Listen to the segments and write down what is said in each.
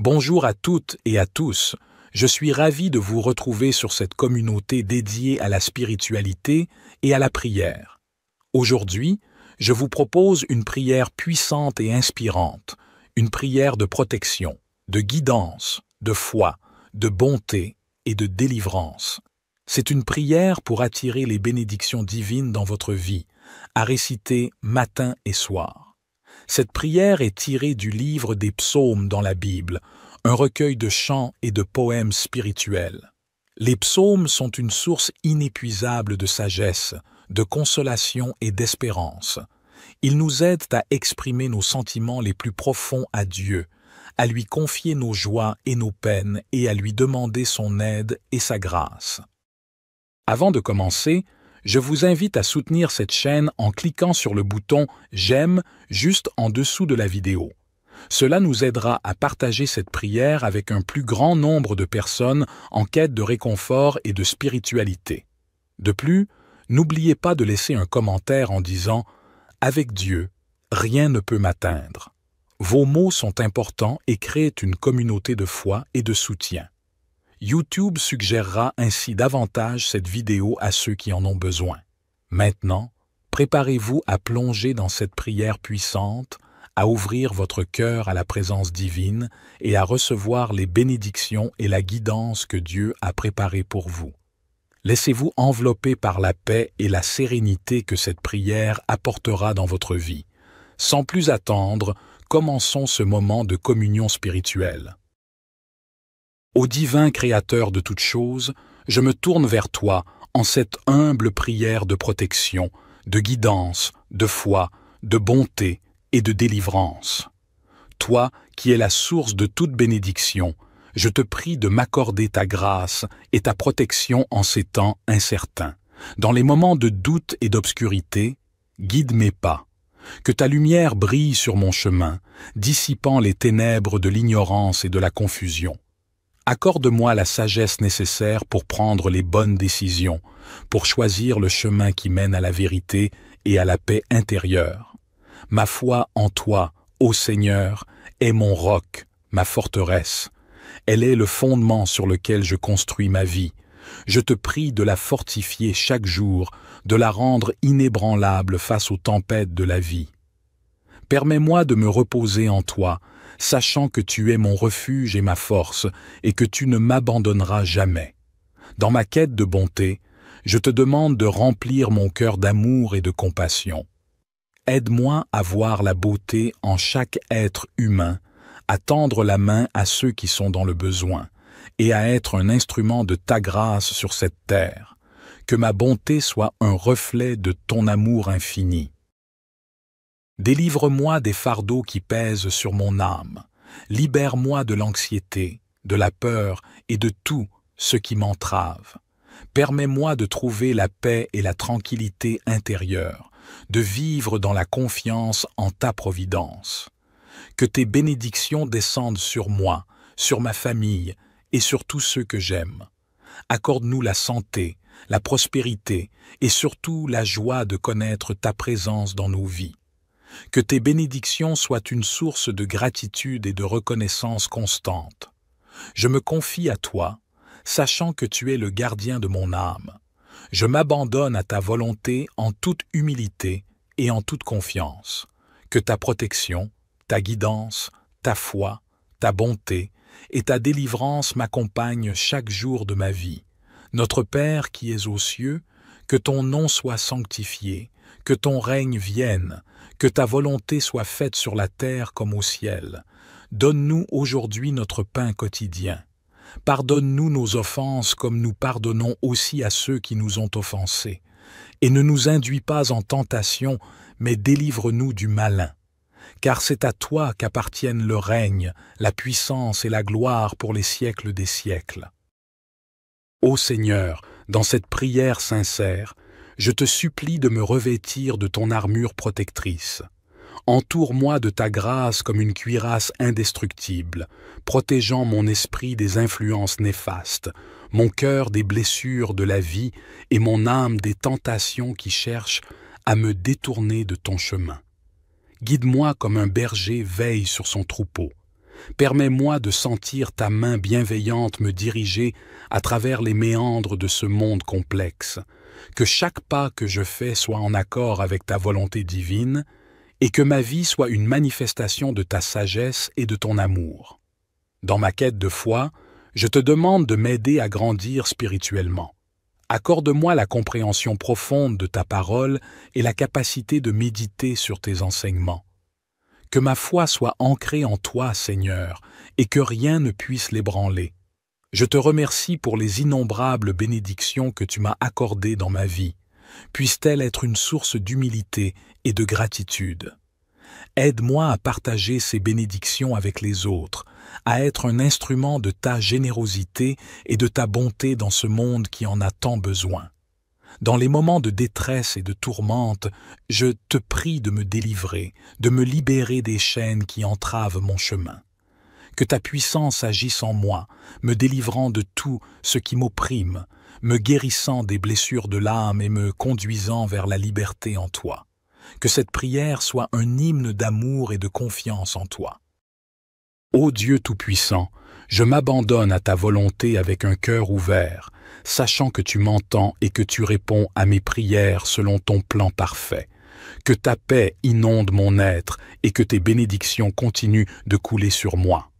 Bonjour à toutes et à tous. Je suis ravi de vous retrouver sur cette communauté dédiée à la spiritualité et à la prière. Aujourd'hui, je vous propose une prière puissante et inspirante, une prière de protection, de guidance, de foi, de bonté et de délivrance. C'est une prière pour attirer les bénédictions divines dans votre vie, à réciter matin et soir. Cette prière est tirée du livre des psaumes dans la Bible, un recueil de chants et de poèmes spirituels. Les psaumes sont une source inépuisable de sagesse, de consolation et d'espérance. Ils nous aident à exprimer nos sentiments les plus profonds à Dieu, à lui confier nos joies et nos peines et à lui demander son aide et sa grâce. Avant de commencer, je vous invite à soutenir cette chaîne en cliquant sur le bouton « J'aime » juste en dessous de la vidéo. Cela nous aidera à partager cette prière avec un plus grand nombre de personnes en quête de réconfort et de spiritualité. De plus, n'oubliez pas de laisser un commentaire en disant « Avec Dieu, rien ne peut m'atteindre ». Vos mots sont importants et créent une communauté de foi et de soutien. YouTube suggérera ainsi davantage cette vidéo à ceux qui en ont besoin. Maintenant, préparez-vous à plonger dans cette prière puissante, à ouvrir votre cœur à la présence divine et à recevoir les bénédictions et la guidance que Dieu a préparées pour vous. Laissez-vous envelopper par la paix et la sérénité que cette prière apportera dans votre vie. Sans plus attendre, commençons ce moment de communion spirituelle. Ô divin Créateur de toutes choses, je me tourne vers toi en cette humble prière de protection, de guidance, de foi, de bonté et de délivrance. Toi qui es la source de toute bénédiction, je te prie de m'accorder ta grâce et ta protection en ces temps incertains. Dans les moments de doute et d'obscurité, guide mes pas. Que ta lumière brille sur mon chemin, dissipant les ténèbres de l'ignorance et de la confusion. Accorde-moi la sagesse nécessaire pour prendre les bonnes décisions, pour choisir le chemin qui mène à la vérité et à la paix intérieure. Ma foi en toi, ô Seigneur, est mon roc, ma forteresse. Elle est le fondement sur lequel je construis ma vie. Je te prie de la fortifier chaque jour, de la rendre inébranlable face aux tempêtes de la vie. Permets-moi de me reposer en toi, sachant que tu es mon refuge et ma force, et que tu ne m'abandonneras jamais. Dans ma quête de bonté, je te demande de remplir mon cœur d'amour et de compassion. Aide-moi à voir la beauté en chaque être humain, à tendre la main à ceux qui sont dans le besoin, et à être un instrument de ta grâce sur cette terre. Que ma bonté soit un reflet de ton amour infini. Délivre-moi des fardeaux qui pèsent sur mon âme. Libère-moi de l'anxiété, de la peur et de tout ce qui m'entrave. Permets-moi de trouver la paix et la tranquillité intérieure, de vivre dans la confiance en ta providence. Que tes bénédictions descendent sur moi, sur ma famille et sur tous ceux que j'aime. Accorde-nous la santé, la prospérité et surtout la joie de connaître ta présence dans nos vies que tes bénédictions soient une source de gratitude et de reconnaissance constante. Je me confie à toi, sachant que tu es le gardien de mon âme. Je m'abandonne à ta volonté en toute humilité et en toute confiance. Que ta protection, ta guidance, ta foi, ta bonté et ta délivrance m'accompagnent chaque jour de ma vie. Notre Père qui es aux cieux, que ton nom soit sanctifié, que ton règne vienne, que ta volonté soit faite sur la terre comme au ciel. Donne-nous aujourd'hui notre pain quotidien. Pardonne-nous nos offenses comme nous pardonnons aussi à ceux qui nous ont offensés. Et ne nous induis pas en tentation, mais délivre-nous du malin. Car c'est à toi qu'appartiennent le règne, la puissance et la gloire pour les siècles des siècles. Ô Seigneur, dans cette prière sincère, je te supplie de me revêtir de ton armure protectrice. Entoure-moi de ta grâce comme une cuirasse indestructible, protégeant mon esprit des influences néfastes, mon cœur des blessures de la vie et mon âme des tentations qui cherchent à me détourner de ton chemin. Guide-moi comme un berger veille sur son troupeau. Permets-moi de sentir ta main bienveillante me diriger à travers les méandres de ce monde complexe, que chaque pas que je fais soit en accord avec ta volonté divine, et que ma vie soit une manifestation de ta sagesse et de ton amour. Dans ma quête de foi, je te demande de m'aider à grandir spirituellement. Accorde-moi la compréhension profonde de ta parole et la capacité de méditer sur tes enseignements. Que ma foi soit ancrée en toi, Seigneur, et que rien ne puisse l'ébranler. Je te remercie pour les innombrables bénédictions que tu m'as accordées dans ma vie. Puisse-t-elle être une source d'humilité et de gratitude. Aide-moi à partager ces bénédictions avec les autres, à être un instrument de ta générosité et de ta bonté dans ce monde qui en a tant besoin. Dans les moments de détresse et de tourmente, je te prie de me délivrer, de me libérer des chaînes qui entravent mon chemin. Que ta puissance agisse en moi, me délivrant de tout ce qui m'opprime, me guérissant des blessures de l'âme et me conduisant vers la liberté en toi. Que cette prière soit un hymne d'amour et de confiance en toi. Ô Dieu Tout-Puissant, je m'abandonne à ta volonté avec un cœur ouvert, sachant que tu m'entends et que tu réponds à mes prières selon ton plan parfait, que ta paix inonde mon être et que tes bénédictions continuent de couler sur moi.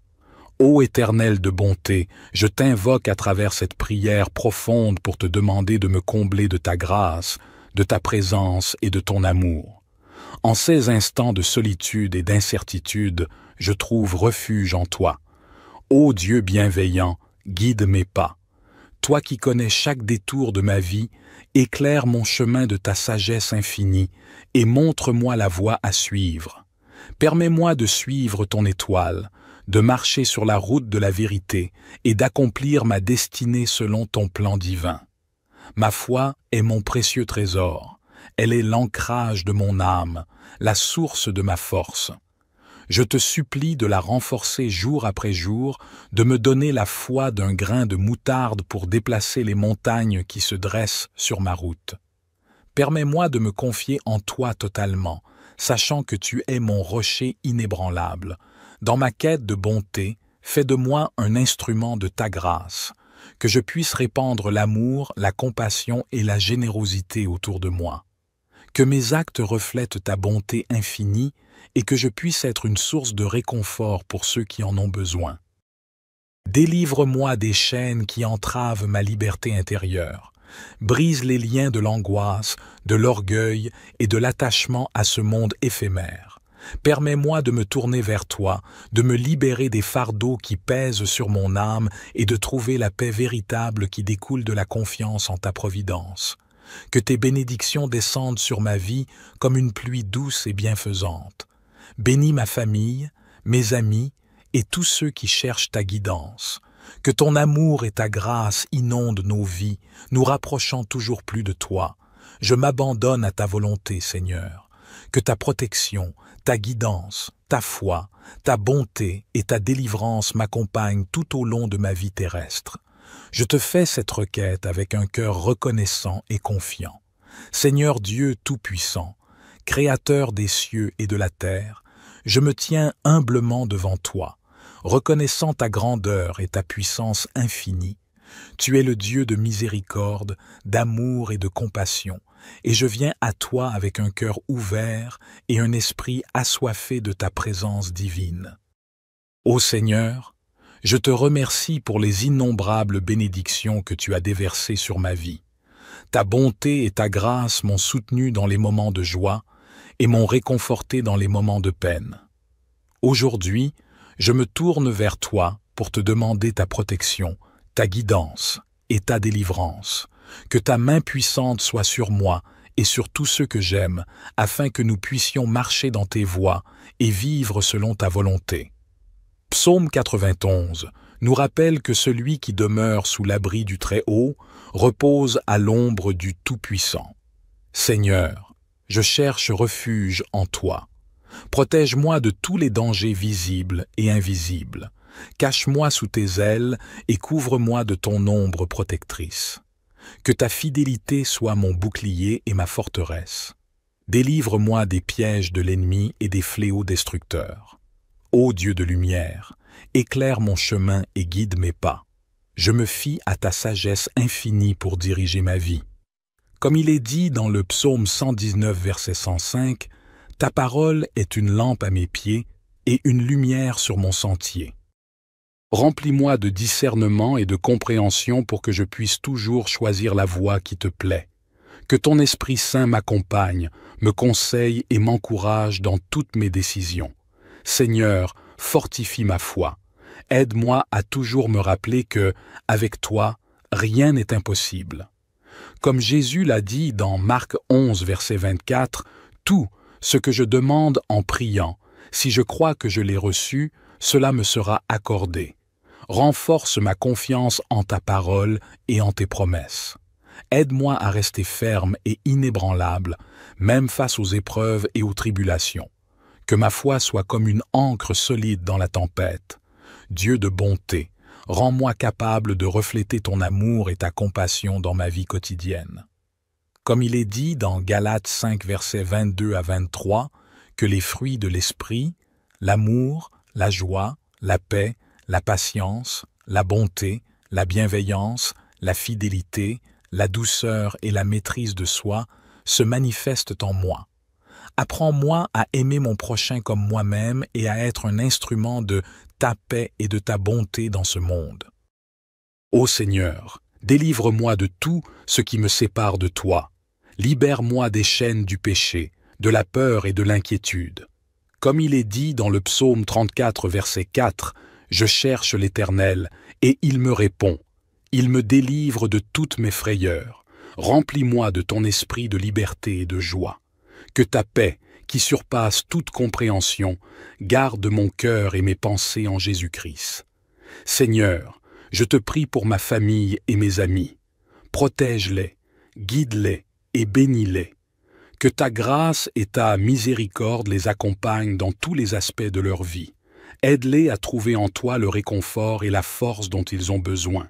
Ô Éternel de bonté, je t'invoque à travers cette prière profonde pour te demander de me combler de ta grâce, de ta présence et de ton amour. En ces instants de solitude et d'incertitude, je trouve refuge en toi. Ô Dieu bienveillant, guide mes pas toi qui connais chaque détour de ma vie, éclaire mon chemin de ta sagesse infinie, et montre-moi la voie à suivre. Permets-moi de suivre ton étoile, de marcher sur la route de la vérité, et d'accomplir ma destinée selon ton plan divin. Ma foi est mon précieux trésor, elle est l'ancrage de mon âme, la source de ma force je te supplie de la renforcer jour après jour, de me donner la foi d'un grain de moutarde pour déplacer les montagnes qui se dressent sur ma route. Permets-moi de me confier en toi totalement, sachant que tu es mon rocher inébranlable. Dans ma quête de bonté, fais de moi un instrument de ta grâce, que je puisse répandre l'amour, la compassion et la générosité autour de moi. Que mes actes reflètent ta bonté infinie, et que je puisse être une source de réconfort pour ceux qui en ont besoin. Délivre-moi des chaînes qui entravent ma liberté intérieure. Brise les liens de l'angoisse, de l'orgueil et de l'attachement à ce monde éphémère. Permets-moi de me tourner vers toi, de me libérer des fardeaux qui pèsent sur mon âme et de trouver la paix véritable qui découle de la confiance en ta providence. Que tes bénédictions descendent sur ma vie comme une pluie douce et bienfaisante. Bénis ma famille, mes amis et tous ceux qui cherchent ta guidance. Que ton amour et ta grâce inondent nos vies, nous rapprochant toujours plus de toi. Je m'abandonne à ta volonté, Seigneur. Que ta protection, ta guidance, ta foi, ta bonté et ta délivrance m'accompagnent tout au long de ma vie terrestre. Je te fais cette requête avec un cœur reconnaissant et confiant. Seigneur Dieu Tout-Puissant, Créateur des cieux et de la terre, je me tiens humblement devant toi, reconnaissant ta grandeur et ta puissance infinie. Tu es le Dieu de miséricorde, d'amour et de compassion, et je viens à toi avec un cœur ouvert et un esprit assoiffé de ta présence divine. Ô Seigneur, je te remercie pour les innombrables bénédictions que tu as déversées sur ma vie. Ta bonté et ta grâce m'ont soutenu dans les moments de joie, et m'ont réconforté dans les moments de peine. Aujourd'hui, je me tourne vers toi pour te demander ta protection, ta guidance et ta délivrance. Que ta main puissante soit sur moi et sur tous ceux que j'aime, afin que nous puissions marcher dans tes voies et vivre selon ta volonté. Psaume 91 nous rappelle que celui qui demeure sous l'abri du Très-Haut repose à l'ombre du Tout-Puissant. Seigneur, je cherche refuge en toi. Protège-moi de tous les dangers visibles et invisibles. Cache-moi sous tes ailes et couvre-moi de ton ombre protectrice. Que ta fidélité soit mon bouclier et ma forteresse. Délivre-moi des pièges de l'ennemi et des fléaux destructeurs. Ô Dieu de lumière, éclaire mon chemin et guide mes pas. Je me fie à ta sagesse infinie pour diriger ma vie. Comme il est dit dans le psaume 119, verset 105, Ta parole est une lampe à mes pieds et une lumière sur mon sentier. Remplis-moi de discernement et de compréhension pour que je puisse toujours choisir la voie qui te plaît. Que ton Esprit Saint m'accompagne, me conseille et m'encourage dans toutes mes décisions. Seigneur, fortifie ma foi. Aide-moi à toujours me rappeler que, avec toi, rien n'est impossible. Comme Jésus l'a dit dans Marc 11, verset 24, Tout ce que je demande en priant, si je crois que je l'ai reçu, cela me sera accordé. Renforce ma confiance en ta parole et en tes promesses. Aide-moi à rester ferme et inébranlable, même face aux épreuves et aux tribulations. Que ma foi soit comme une ancre solide dans la tempête. Dieu de bonté, rends-moi capable de refléter ton amour et ta compassion dans ma vie quotidienne. Comme il est dit dans Galates 5, versets 22 à 23, que les fruits de l'esprit, l'amour, la joie, la paix, la patience, la bonté, la bienveillance, la fidélité, la douceur et la maîtrise de soi se manifestent en moi. Apprends-moi à aimer mon prochain comme moi-même et à être un instrument de ta paix et de ta bonté dans ce monde. Ô Seigneur, délivre-moi de tout ce qui me sépare de toi. Libère-moi des chaînes du péché, de la peur et de l'inquiétude. Comme il est dit dans le psaume 34, verset 4, Je cherche l'Éternel, et il me répond. Il me délivre de toutes mes frayeurs. Remplis-moi de ton esprit de liberté et de joie. Que ta paix, qui surpasse toute compréhension, garde mon cœur et mes pensées en Jésus-Christ. Seigneur, je te prie pour ma famille et mes amis. Protège-les, guide-les et bénis-les. Que ta grâce et ta miséricorde les accompagnent dans tous les aspects de leur vie. Aide-les à trouver en toi le réconfort et la force dont ils ont besoin.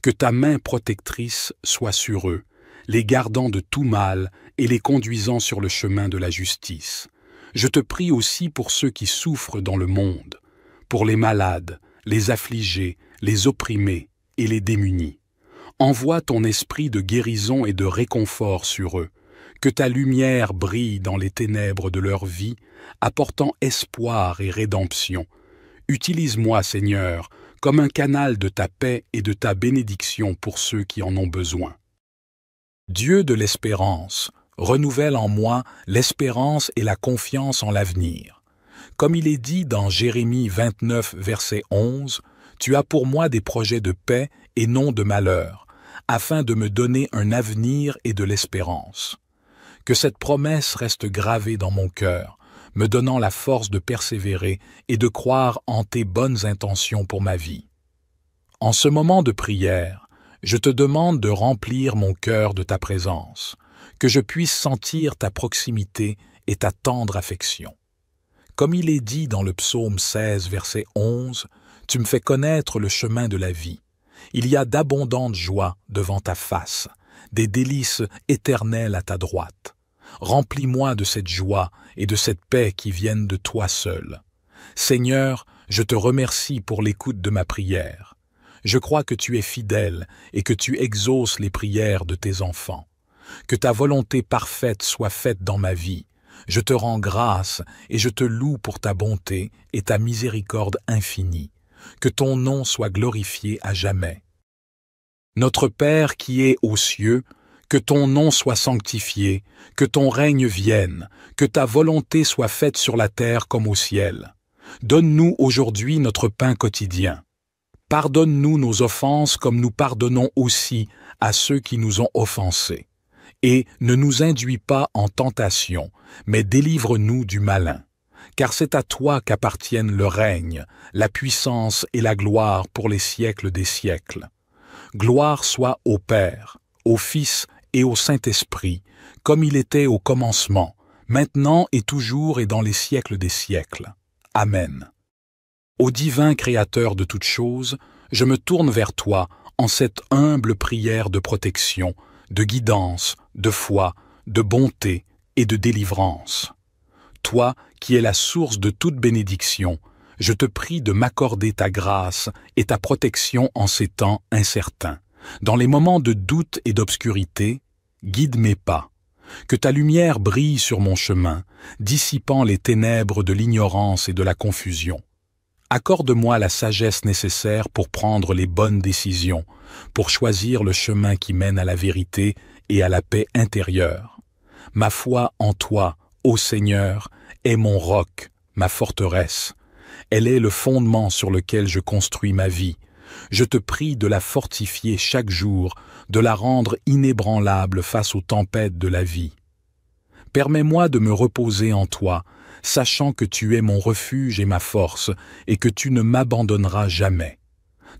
Que ta main protectrice soit sur eux, les gardant de tout mal et les conduisant sur le chemin de la justice. Je te prie aussi pour ceux qui souffrent dans le monde, pour les malades, les affligés, les opprimés et les démunis. Envoie ton esprit de guérison et de réconfort sur eux, que ta lumière brille dans les ténèbres de leur vie, apportant espoir et rédemption. Utilise-moi, Seigneur, comme un canal de ta paix et de ta bénédiction pour ceux qui en ont besoin. Dieu de l'espérance, renouvelle en moi l'espérance et la confiance en l'avenir. Comme il est dit dans Jérémie 29, verset 11, Tu as pour moi des projets de paix et non de malheur, afin de me donner un avenir et de l'espérance. Que cette promesse reste gravée dans mon cœur, me donnant la force de persévérer et de croire en tes bonnes intentions pour ma vie. En ce moment de prière, je te demande de remplir mon cœur de ta présence, que je puisse sentir ta proximité et ta tendre affection. Comme il est dit dans le psaume 16, verset 11, Tu me fais connaître le chemin de la vie. Il y a d'abondantes joies devant ta face, des délices éternelles à ta droite. Remplis-moi de cette joie et de cette paix qui viennent de toi seul. Seigneur, je te remercie pour l'écoute de ma prière. Je crois que tu es fidèle et que tu exauces les prières de tes enfants que ta volonté parfaite soit faite dans ma vie. Je te rends grâce et je te loue pour ta bonté et ta miséricorde infinie. Que ton nom soit glorifié à jamais. Notre Père qui est aux cieux, que ton nom soit sanctifié, que ton règne vienne, que ta volonté soit faite sur la terre comme au ciel. Donne-nous aujourd'hui notre pain quotidien. Pardonne-nous nos offenses comme nous pardonnons aussi à ceux qui nous ont offensés et ne nous induis pas en tentation, mais délivre-nous du malin. Car c'est à toi qu'appartiennent le règne, la puissance et la gloire pour les siècles des siècles. Gloire soit au Père, au Fils et au Saint-Esprit, comme il était au commencement, maintenant et toujours et dans les siècles des siècles. Amen. Au divin Créateur de toutes choses, je me tourne vers toi en cette humble prière de protection, de guidance, de foi, de bonté et de délivrance. Toi qui es la source de toute bénédiction, je te prie de m'accorder ta grâce et ta protection en ces temps incertains. Dans les moments de doute et d'obscurité, guide mes pas. Que ta lumière brille sur mon chemin, dissipant les ténèbres de l'ignorance et de la confusion. Accorde-moi la sagesse nécessaire pour prendre les bonnes décisions, pour choisir le chemin qui mène à la vérité et à la paix intérieure. Ma foi en toi, ô Seigneur, est mon roc, ma forteresse. Elle est le fondement sur lequel je construis ma vie. Je te prie de la fortifier chaque jour, de la rendre inébranlable face aux tempêtes de la vie. Permets-moi de me reposer en toi, sachant que tu es mon refuge et ma force, et que tu ne m'abandonneras jamais.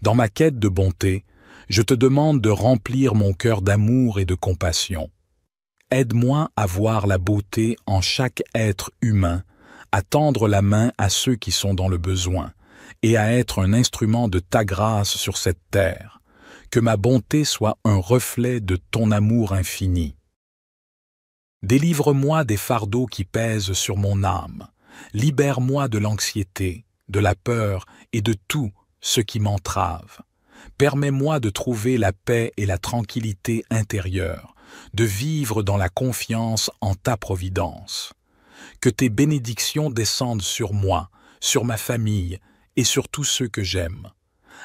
Dans ma quête de bonté, je te demande de remplir mon cœur d'amour et de compassion. Aide-moi à voir la beauté en chaque être humain, à tendre la main à ceux qui sont dans le besoin, et à être un instrument de ta grâce sur cette terre. Que ma bonté soit un reflet de ton amour infini. Délivre-moi des fardeaux qui pèsent sur mon âme. Libère-moi de l'anxiété, de la peur et de tout ce qui m'entrave. Permets-moi de trouver la paix et la tranquillité intérieure, de vivre dans la confiance en ta providence. Que tes bénédictions descendent sur moi, sur ma famille et sur tous ceux que j'aime.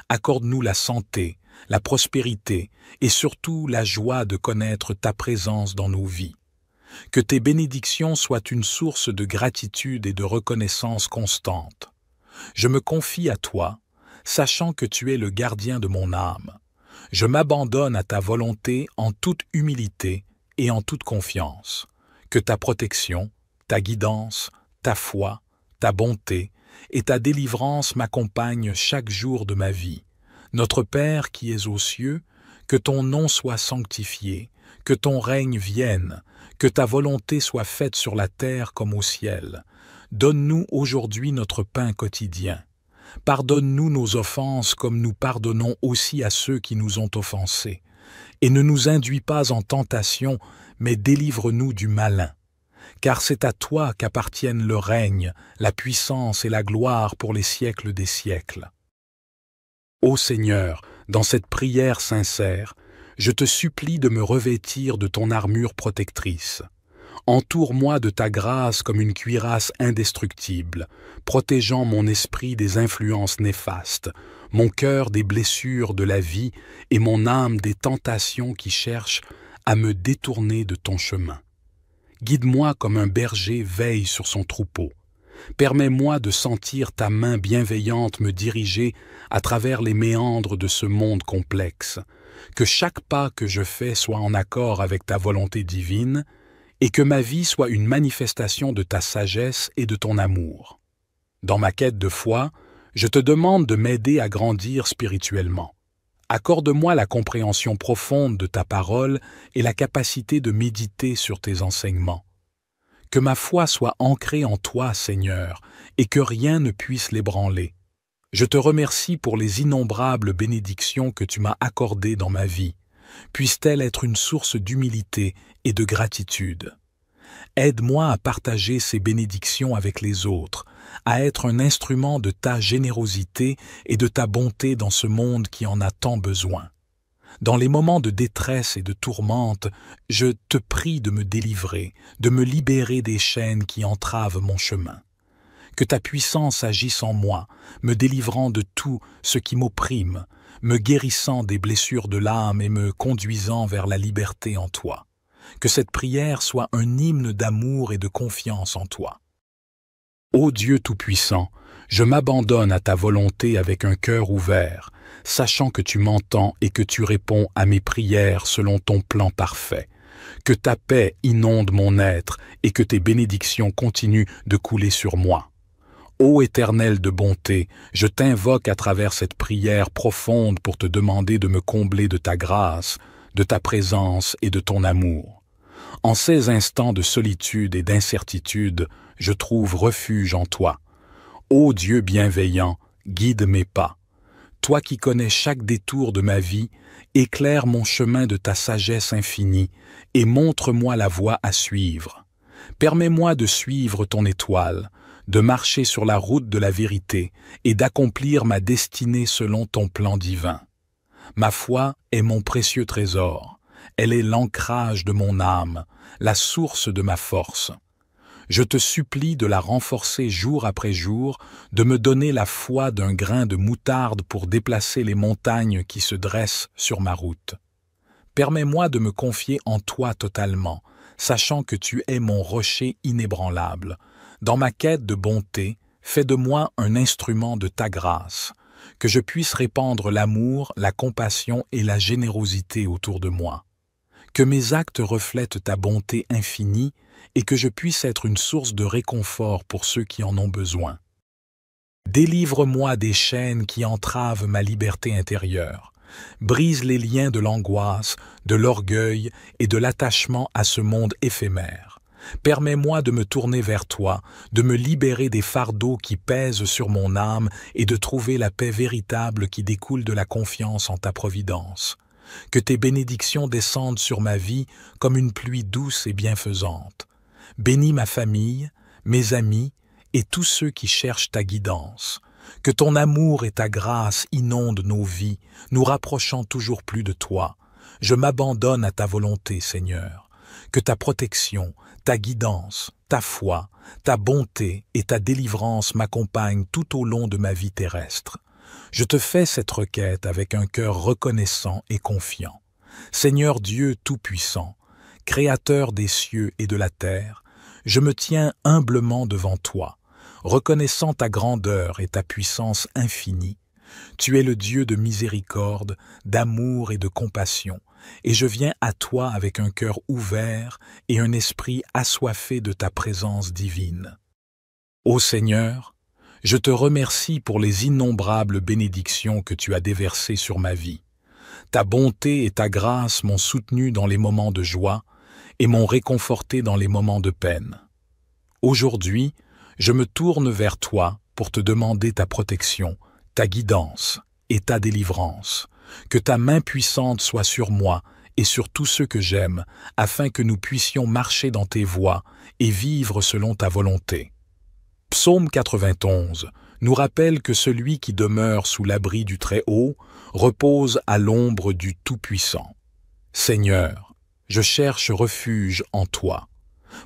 Accorde-nous la santé, la prospérité et surtout la joie de connaître ta présence dans nos vies que tes bénédictions soient une source de gratitude et de reconnaissance constante. Je me confie à toi, sachant que tu es le gardien de mon âme. Je m'abandonne à ta volonté en toute humilité et en toute confiance. Que ta protection, ta guidance, ta foi, ta bonté et ta délivrance m'accompagnent chaque jour de ma vie. Notre Père qui es aux cieux, que ton nom soit sanctifié, que ton règne vienne, que ta volonté soit faite sur la terre comme au ciel. Donne-nous aujourd'hui notre pain quotidien. Pardonne-nous nos offenses comme nous pardonnons aussi à ceux qui nous ont offensés. Et ne nous induis pas en tentation, mais délivre-nous du malin. Car c'est à toi qu'appartiennent le règne, la puissance et la gloire pour les siècles des siècles. Ô Seigneur, dans cette prière sincère, je te supplie de me revêtir de ton armure protectrice. Entoure-moi de ta grâce comme une cuirasse indestructible, protégeant mon esprit des influences néfastes, mon cœur des blessures de la vie et mon âme des tentations qui cherchent à me détourner de ton chemin. Guide-moi comme un berger veille sur son troupeau. Permets-moi de sentir ta main bienveillante me diriger à travers les méandres de ce monde complexe, que chaque pas que je fais soit en accord avec ta volonté divine, et que ma vie soit une manifestation de ta sagesse et de ton amour. Dans ma quête de foi, je te demande de m'aider à grandir spirituellement. Accorde-moi la compréhension profonde de ta parole et la capacité de méditer sur tes enseignements. Que ma foi soit ancrée en toi, Seigneur, et que rien ne puisse l'ébranler. Je te remercie pour les innombrables bénédictions que tu m'as accordées dans ma vie. Puissent-elles être une source d'humilité et de gratitude. Aide-moi à partager ces bénédictions avec les autres, à être un instrument de ta générosité et de ta bonté dans ce monde qui en a tant besoin. Dans les moments de détresse et de tourmente, je te prie de me délivrer, de me libérer des chaînes qui entravent mon chemin que ta puissance agisse en moi, me délivrant de tout ce qui m'opprime, me guérissant des blessures de l'âme et me conduisant vers la liberté en toi. Que cette prière soit un hymne d'amour et de confiance en toi. Ô Dieu Tout-Puissant, je m'abandonne à ta volonté avec un cœur ouvert, sachant que tu m'entends et que tu réponds à mes prières selon ton plan parfait. Que ta paix inonde mon être et que tes bénédictions continuent de couler sur moi. Ô Éternel de bonté, je t'invoque à travers cette prière profonde pour te demander de me combler de ta grâce, de ta présence et de ton amour. En ces instants de solitude et d'incertitude, je trouve refuge en toi. Ô Dieu bienveillant, guide mes pas. Toi qui connais chaque détour de ma vie, éclaire mon chemin de ta sagesse infinie et montre-moi la voie à suivre. Permets-moi de suivre ton étoile, de marcher sur la route de la vérité et d'accomplir ma destinée selon ton plan divin. Ma foi est mon précieux trésor, elle est l'ancrage de mon âme, la source de ma force. Je te supplie de la renforcer jour après jour, de me donner la foi d'un grain de moutarde pour déplacer les montagnes qui se dressent sur ma route. Permets-moi de me confier en toi totalement, sachant que tu es mon rocher inébranlable, dans ma quête de bonté, fais de moi un instrument de ta grâce, que je puisse répandre l'amour, la compassion et la générosité autour de moi. Que mes actes reflètent ta bonté infinie et que je puisse être une source de réconfort pour ceux qui en ont besoin. Délivre-moi des chaînes qui entravent ma liberté intérieure. Brise les liens de l'angoisse, de l'orgueil et de l'attachement à ce monde éphémère. Permets-moi de me tourner vers toi, de me libérer des fardeaux qui pèsent sur mon âme et de trouver la paix véritable qui découle de la confiance en ta providence. Que tes bénédictions descendent sur ma vie comme une pluie douce et bienfaisante. Bénis ma famille, mes amis et tous ceux qui cherchent ta guidance. Que ton amour et ta grâce inondent nos vies, nous rapprochant toujours plus de toi. Je m'abandonne à ta volonté, Seigneur. Que ta protection, ta guidance, ta foi, ta bonté et ta délivrance m'accompagnent tout au long de ma vie terrestre. Je te fais cette requête avec un cœur reconnaissant et confiant. Seigneur Dieu Tout-Puissant, Créateur des cieux et de la terre, je me tiens humblement devant toi, reconnaissant ta grandeur et ta puissance infinie. Tu es le Dieu de miséricorde, d'amour et de compassion, et je viens à toi avec un cœur ouvert et un esprit assoiffé de ta présence divine. Ô Seigneur, je te remercie pour les innombrables bénédictions que tu as déversées sur ma vie. Ta bonté et ta grâce m'ont soutenu dans les moments de joie et m'ont réconforté dans les moments de peine. Aujourd'hui, je me tourne vers toi pour te demander ta protection, ta guidance et ta délivrance que ta main puissante soit sur moi et sur tous ceux que j'aime, afin que nous puissions marcher dans tes voies et vivre selon ta volonté. Psaume 91 nous rappelle que celui qui demeure sous l'abri du Très-Haut repose à l'ombre du Tout-Puissant. Seigneur, je cherche refuge en toi.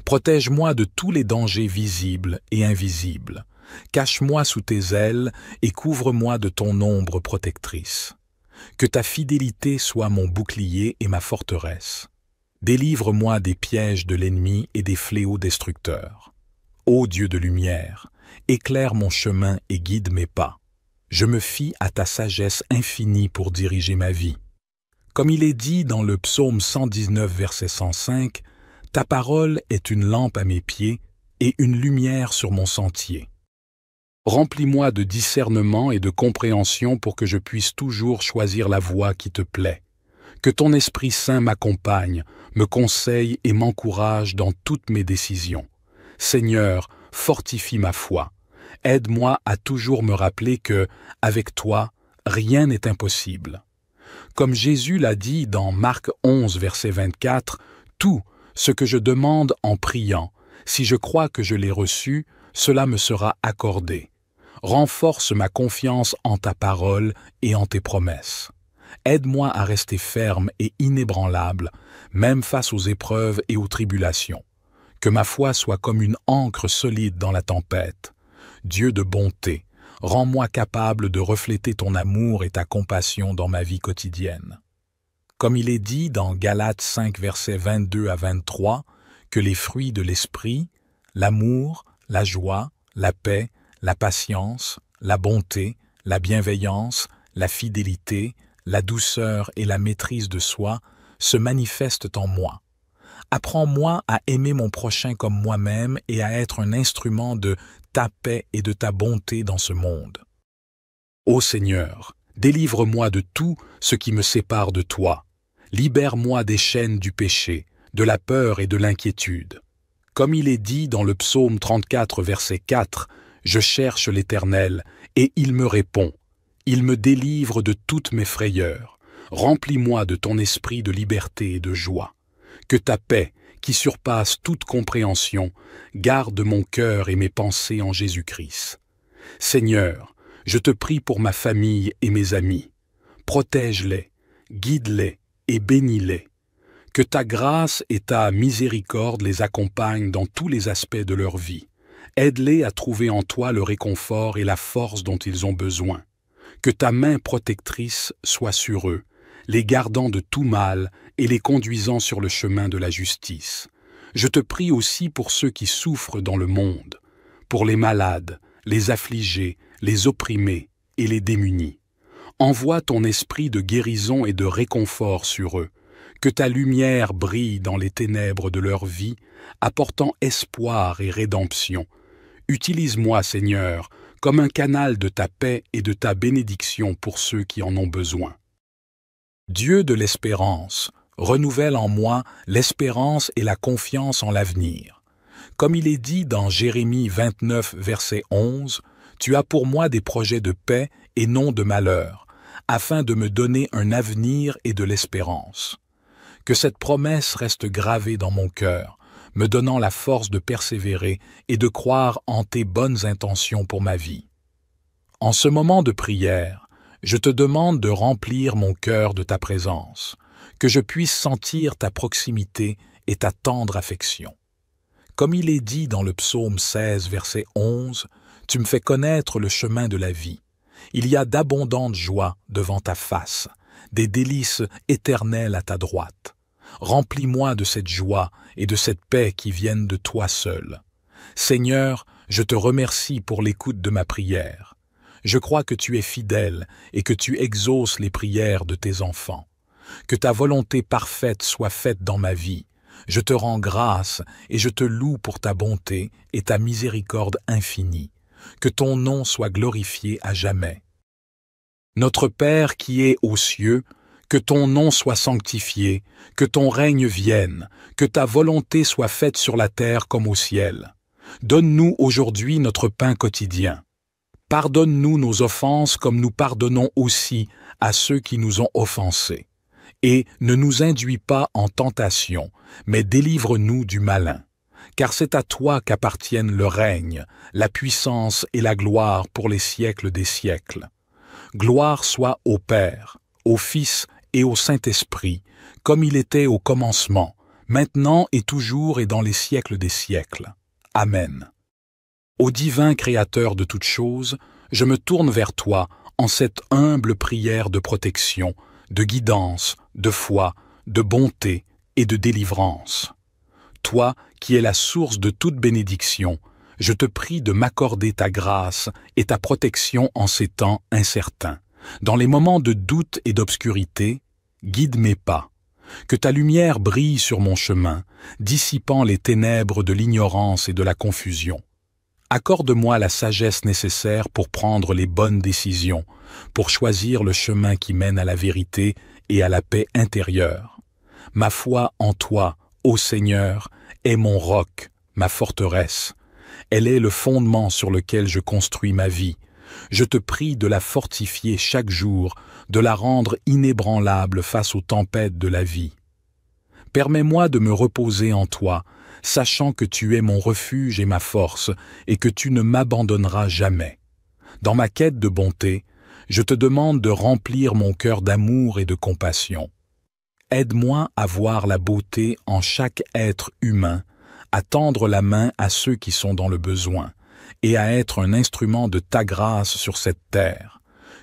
Protège-moi de tous les dangers visibles et invisibles. Cache-moi sous tes ailes et couvre-moi de ton ombre protectrice. Que ta fidélité soit mon bouclier et ma forteresse. Délivre-moi des pièges de l'ennemi et des fléaux destructeurs. Ô Dieu de lumière, éclaire mon chemin et guide mes pas. Je me fie à ta sagesse infinie pour diriger ma vie. Comme il est dit dans le psaume 119, verset 105, Ta parole est une lampe à mes pieds et une lumière sur mon sentier. Remplis-moi de discernement et de compréhension pour que je puisse toujours choisir la voie qui te plaît. Que ton Esprit Saint m'accompagne, me conseille et m'encourage dans toutes mes décisions. Seigneur, fortifie ma foi. Aide-moi à toujours me rappeler que, avec toi, rien n'est impossible. Comme Jésus l'a dit dans Marc 11, verset 24, Tout ce que je demande en priant, si je crois que je l'ai reçu, cela me sera accordé renforce ma confiance en ta parole et en tes promesses. Aide-moi à rester ferme et inébranlable, même face aux épreuves et aux tribulations. Que ma foi soit comme une encre solide dans la tempête. Dieu de bonté, rends-moi capable de refléter ton amour et ta compassion dans ma vie quotidienne. Comme il est dit dans Galates 5, versets 22 à 23, que les fruits de l'esprit, l'amour, la joie, la paix, la patience, la bonté, la bienveillance, la fidélité, la douceur et la maîtrise de soi se manifestent en moi. Apprends-moi à aimer mon prochain comme moi-même et à être un instrument de ta paix et de ta bonté dans ce monde. Ô Seigneur, délivre-moi de tout ce qui me sépare de toi. Libère-moi des chaînes du péché, de la peur et de l'inquiétude. Comme il est dit dans le psaume 34, verset 4, je cherche l'Éternel, et il me répond. Il me délivre de toutes mes frayeurs. Remplis-moi de ton esprit de liberté et de joie. Que ta paix, qui surpasse toute compréhension, garde mon cœur et mes pensées en Jésus-Christ. Seigneur, je te prie pour ma famille et mes amis. Protège-les, guide-les et bénis-les. Que ta grâce et ta miséricorde les accompagnent dans tous les aspects de leur vie. Aide-les à trouver en toi le réconfort et la force dont ils ont besoin. Que ta main protectrice soit sur eux, les gardant de tout mal et les conduisant sur le chemin de la justice. Je te prie aussi pour ceux qui souffrent dans le monde, pour les malades, les affligés, les opprimés et les démunis. Envoie ton esprit de guérison et de réconfort sur eux, que ta lumière brille dans les ténèbres de leur vie, apportant espoir et rédemption, Utilise-moi, Seigneur, comme un canal de ta paix et de ta bénédiction pour ceux qui en ont besoin. Dieu de l'espérance, renouvelle en moi l'espérance et la confiance en l'avenir. Comme il est dit dans Jérémie 29, verset 11, Tu as pour moi des projets de paix et non de malheur, afin de me donner un avenir et de l'espérance. Que cette promesse reste gravée dans mon cœur, me donnant la force de persévérer et de croire en tes bonnes intentions pour ma vie. En ce moment de prière, je te demande de remplir mon cœur de ta présence, que je puisse sentir ta proximité et ta tendre affection. Comme il est dit dans le psaume 16, verset 11, Tu me fais connaître le chemin de la vie. Il y a d'abondantes joies devant ta face, des délices éternelles à ta droite remplis-moi de cette joie et de cette paix qui viennent de toi seul. Seigneur, je te remercie pour l'écoute de ma prière. Je crois que tu es fidèle et que tu exauces les prières de tes enfants. Que ta volonté parfaite soit faite dans ma vie. Je te rends grâce et je te loue pour ta bonté et ta miséricorde infinie. Que ton nom soit glorifié à jamais. Notre Père qui est aux cieux, que ton nom soit sanctifié, que ton règne vienne, que ta volonté soit faite sur la terre comme au ciel. Donne-nous aujourd'hui notre pain quotidien. Pardonne-nous nos offenses comme nous pardonnons aussi à ceux qui nous ont offensés. Et ne nous induis pas en tentation, mais délivre-nous du malin. Car c'est à toi qu'appartiennent le règne, la puissance et la gloire pour les siècles des siècles. Gloire soit au Père, au Fils et au Saint-Esprit, comme il était au commencement, maintenant et toujours et dans les siècles des siècles. Amen. Ô divin Créateur de toutes choses, je me tourne vers toi en cette humble prière de protection, de guidance, de foi, de bonté et de délivrance. Toi qui es la source de toute bénédiction, je te prie de m'accorder ta grâce et ta protection en ces temps incertains. Dans les moments de doute et d'obscurité, guide mes pas, que ta lumière brille sur mon chemin, dissipant les ténèbres de l'ignorance et de la confusion. Accorde-moi la sagesse nécessaire pour prendre les bonnes décisions, pour choisir le chemin qui mène à la vérité et à la paix intérieure. Ma foi en toi, ô Seigneur, est mon roc, ma forteresse. Elle est le fondement sur lequel je construis ma vie, je te prie de la fortifier chaque jour, de la rendre inébranlable face aux tempêtes de la vie. Permets-moi de me reposer en toi, sachant que tu es mon refuge et ma force, et que tu ne m'abandonneras jamais. Dans ma quête de bonté, je te demande de remplir mon cœur d'amour et de compassion. Aide-moi à voir la beauté en chaque être humain, à tendre la main à ceux qui sont dans le besoin, et à être un instrument de ta grâce sur cette terre,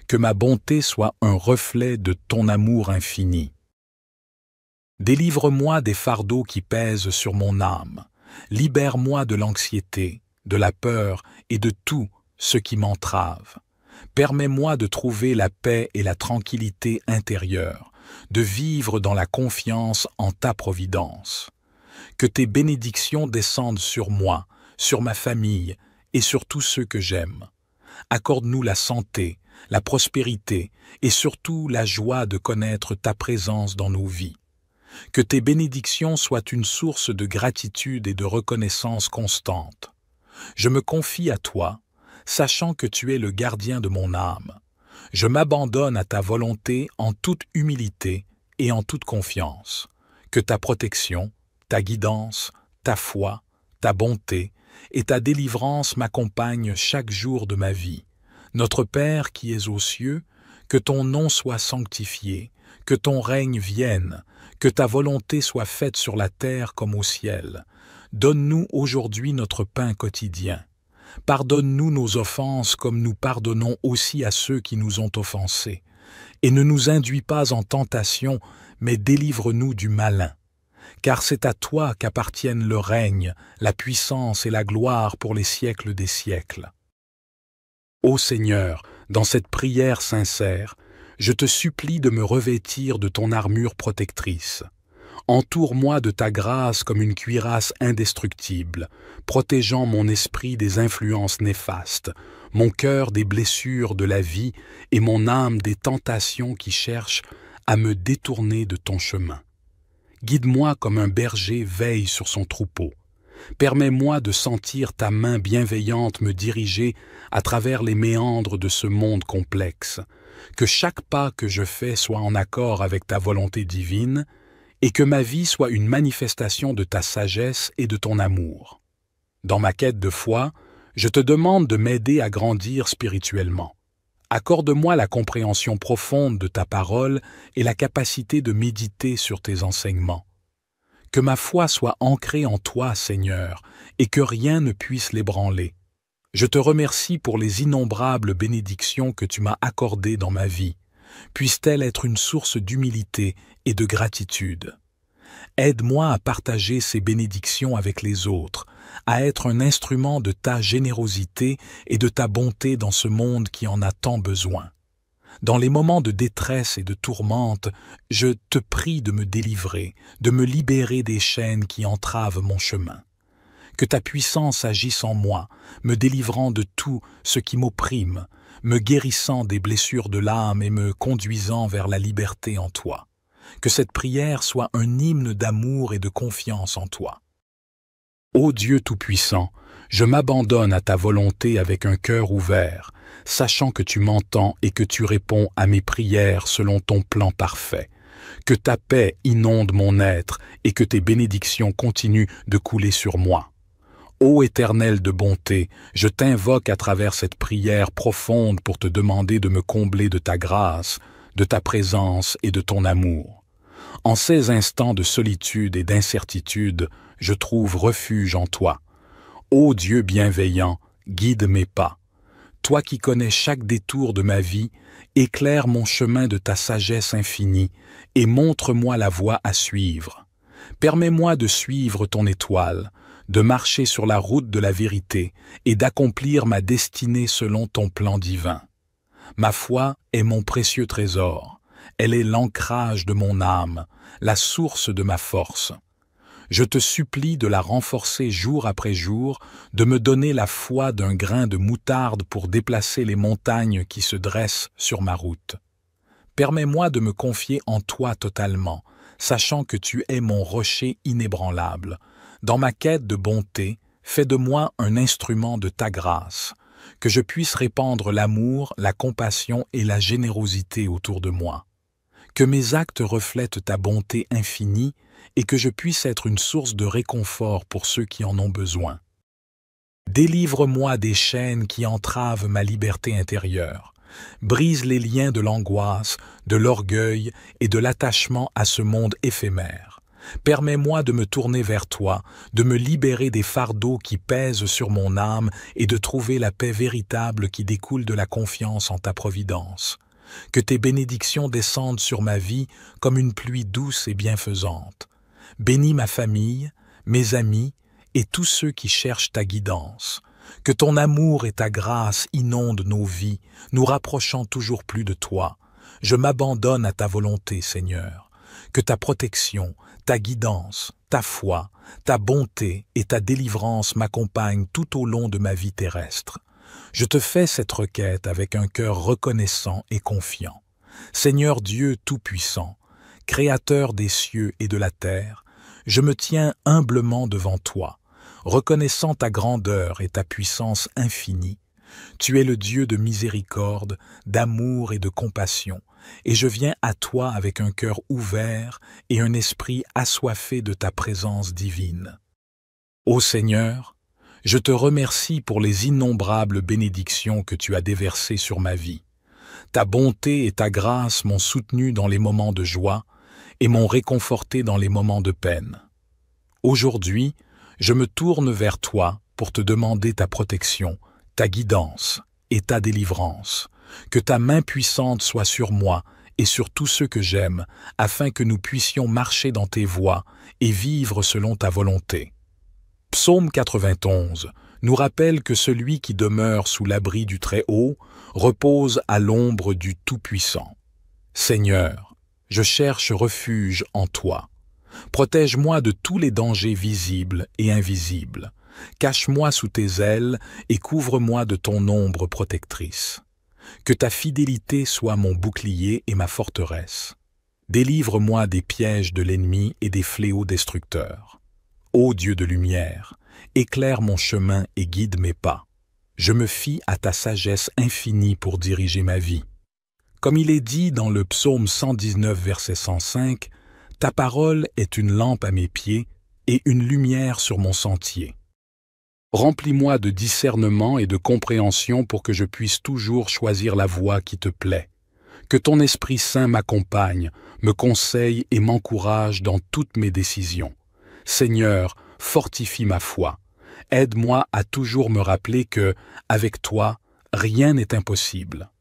que ma bonté soit un reflet de ton amour infini. Délivre-moi des fardeaux qui pèsent sur mon âme, libère-moi de l'anxiété, de la peur et de tout ce qui m'entrave. Permets-moi de trouver la paix et la tranquillité intérieure, de vivre dans la confiance en ta providence. Que tes bénédictions descendent sur moi, sur ma famille, et surtout ceux que j'aime. Accorde-nous la santé, la prospérité et surtout la joie de connaître ta présence dans nos vies. Que tes bénédictions soient une source de gratitude et de reconnaissance constante. Je me confie à toi, sachant que tu es le gardien de mon âme. Je m'abandonne à ta volonté en toute humilité et en toute confiance. Que ta protection, ta guidance, ta foi, ta bonté et ta délivrance m'accompagne chaque jour de ma vie. Notre Père qui es aux cieux, que ton nom soit sanctifié, que ton règne vienne, que ta volonté soit faite sur la terre comme au ciel. Donne-nous aujourd'hui notre pain quotidien. Pardonne-nous nos offenses comme nous pardonnons aussi à ceux qui nous ont offensés. Et ne nous induis pas en tentation, mais délivre-nous du malin car c'est à toi qu'appartiennent le règne, la puissance et la gloire pour les siècles des siècles. Ô Seigneur, dans cette prière sincère, je te supplie de me revêtir de ton armure protectrice. Entoure-moi de ta grâce comme une cuirasse indestructible, protégeant mon esprit des influences néfastes, mon cœur des blessures de la vie et mon âme des tentations qui cherchent à me détourner de ton chemin. Guide-moi comme un berger veille sur son troupeau. Permets-moi de sentir ta main bienveillante me diriger à travers les méandres de ce monde complexe, que chaque pas que je fais soit en accord avec ta volonté divine, et que ma vie soit une manifestation de ta sagesse et de ton amour. Dans ma quête de foi, je te demande de m'aider à grandir spirituellement. Accorde-moi la compréhension profonde de ta parole et la capacité de méditer sur tes enseignements. Que ma foi soit ancrée en toi, Seigneur, et que rien ne puisse l'ébranler. Je te remercie pour les innombrables bénédictions que tu m'as accordées dans ma vie. Puisse-t-elle être une source d'humilité et de gratitude. Aide-moi à partager ces bénédictions avec les autres, à être un instrument de ta générosité et de ta bonté dans ce monde qui en a tant besoin. Dans les moments de détresse et de tourmente, je te prie de me délivrer, de me libérer des chaînes qui entravent mon chemin. Que ta puissance agisse en moi, me délivrant de tout ce qui m'opprime, me guérissant des blessures de l'âme et me conduisant vers la liberté en toi que cette prière soit un hymne d'amour et de confiance en toi. Ô Dieu Tout-Puissant, je m'abandonne à ta volonté avec un cœur ouvert, sachant que tu m'entends et que tu réponds à mes prières selon ton plan parfait. Que ta paix inonde mon être et que tes bénédictions continuent de couler sur moi. Ô Éternel de bonté, je t'invoque à travers cette prière profonde pour te demander de me combler de ta grâce, de ta présence et de ton amour. En ces instants de solitude et d'incertitude, je trouve refuge en toi. Ô Dieu bienveillant, guide mes pas. Toi qui connais chaque détour de ma vie, éclaire mon chemin de ta sagesse infinie et montre-moi la voie à suivre. Permets-moi de suivre ton étoile, de marcher sur la route de la vérité et d'accomplir ma destinée selon ton plan divin. Ma foi est mon précieux trésor. Elle est l'ancrage de mon âme, la source de ma force. Je te supplie de la renforcer jour après jour, de me donner la foi d'un grain de moutarde pour déplacer les montagnes qui se dressent sur ma route. Permets-moi de me confier en toi totalement, sachant que tu es mon rocher inébranlable. Dans ma quête de bonté, fais de moi un instrument de ta grâce, que je puisse répandre l'amour, la compassion et la générosité autour de moi que mes actes reflètent ta bonté infinie et que je puisse être une source de réconfort pour ceux qui en ont besoin. Délivre-moi des chaînes qui entravent ma liberté intérieure. Brise les liens de l'angoisse, de l'orgueil et de l'attachement à ce monde éphémère. Permets-moi de me tourner vers toi, de me libérer des fardeaux qui pèsent sur mon âme et de trouver la paix véritable qui découle de la confiance en ta providence que tes bénédictions descendent sur ma vie comme une pluie douce et bienfaisante. Bénis ma famille, mes amis et tous ceux qui cherchent ta guidance. Que ton amour et ta grâce inondent nos vies, nous rapprochant toujours plus de toi. Je m'abandonne à ta volonté, Seigneur. Que ta protection, ta guidance, ta foi, ta bonté et ta délivrance m'accompagnent tout au long de ma vie terrestre. Je te fais cette requête avec un cœur reconnaissant et confiant. Seigneur Dieu Tout-Puissant, Créateur des cieux et de la terre, je me tiens humblement devant toi, reconnaissant ta grandeur et ta puissance infinie. Tu es le Dieu de miséricorde, d'amour et de compassion, et je viens à toi avec un cœur ouvert et un esprit assoiffé de ta présence divine. Ô Seigneur, je te remercie pour les innombrables bénédictions que tu as déversées sur ma vie. Ta bonté et ta grâce m'ont soutenu dans les moments de joie et m'ont réconforté dans les moments de peine. Aujourd'hui, je me tourne vers toi pour te demander ta protection, ta guidance et ta délivrance. Que ta main puissante soit sur moi et sur tous ceux que j'aime, afin que nous puissions marcher dans tes voies et vivre selon ta volonté. Psaume 91 nous rappelle que celui qui demeure sous l'abri du Très-Haut repose à l'ombre du Tout-Puissant. Seigneur, je cherche refuge en toi. Protège-moi de tous les dangers visibles et invisibles. Cache-moi sous tes ailes et couvre-moi de ton ombre protectrice. Que ta fidélité soit mon bouclier et ma forteresse. Délivre-moi des pièges de l'ennemi et des fléaux destructeurs. Ô Dieu de lumière, éclaire mon chemin et guide mes pas. Je me fie à ta sagesse infinie pour diriger ma vie. Comme il est dit dans le psaume 119, verset 105, Ta parole est une lampe à mes pieds et une lumière sur mon sentier. Remplis-moi de discernement et de compréhension pour que je puisse toujours choisir la voie qui te plaît. Que ton Esprit Saint m'accompagne, me conseille et m'encourage dans toutes mes décisions. Seigneur, fortifie ma foi. Aide-moi à toujours me rappeler que, avec toi, rien n'est impossible.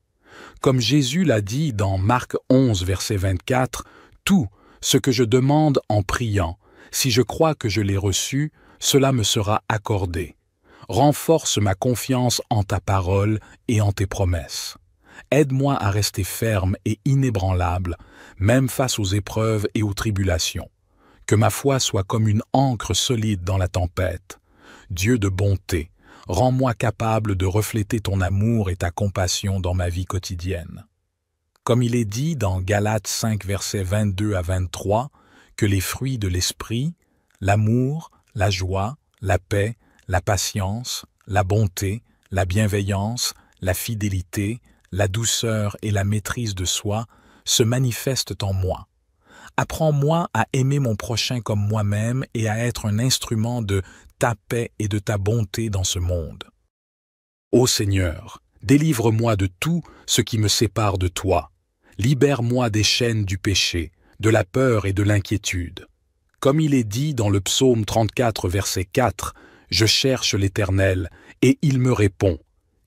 Comme Jésus l'a dit dans Marc 11, verset 24, Tout ce que je demande en priant, si je crois que je l'ai reçu, cela me sera accordé. Renforce ma confiance en ta parole et en tes promesses. Aide-moi à rester ferme et inébranlable, même face aux épreuves et aux tribulations. Que ma foi soit comme une ancre solide dans la tempête. Dieu de bonté, rends-moi capable de refléter ton amour et ta compassion dans ma vie quotidienne. Comme il est dit dans Galates 5, versets 22 à 23, que les fruits de l'esprit, l'amour, la joie, la paix, la patience, la bonté, la bienveillance, la fidélité, la douceur et la maîtrise de soi se manifestent en moi. Apprends-moi à aimer mon prochain comme moi-même et à être un instrument de ta paix et de ta bonté dans ce monde. Ô Seigneur, délivre-moi de tout ce qui me sépare de toi. Libère-moi des chaînes du péché, de la peur et de l'inquiétude. Comme il est dit dans le psaume 34, verset 4, Je cherche l'Éternel, et il me répond.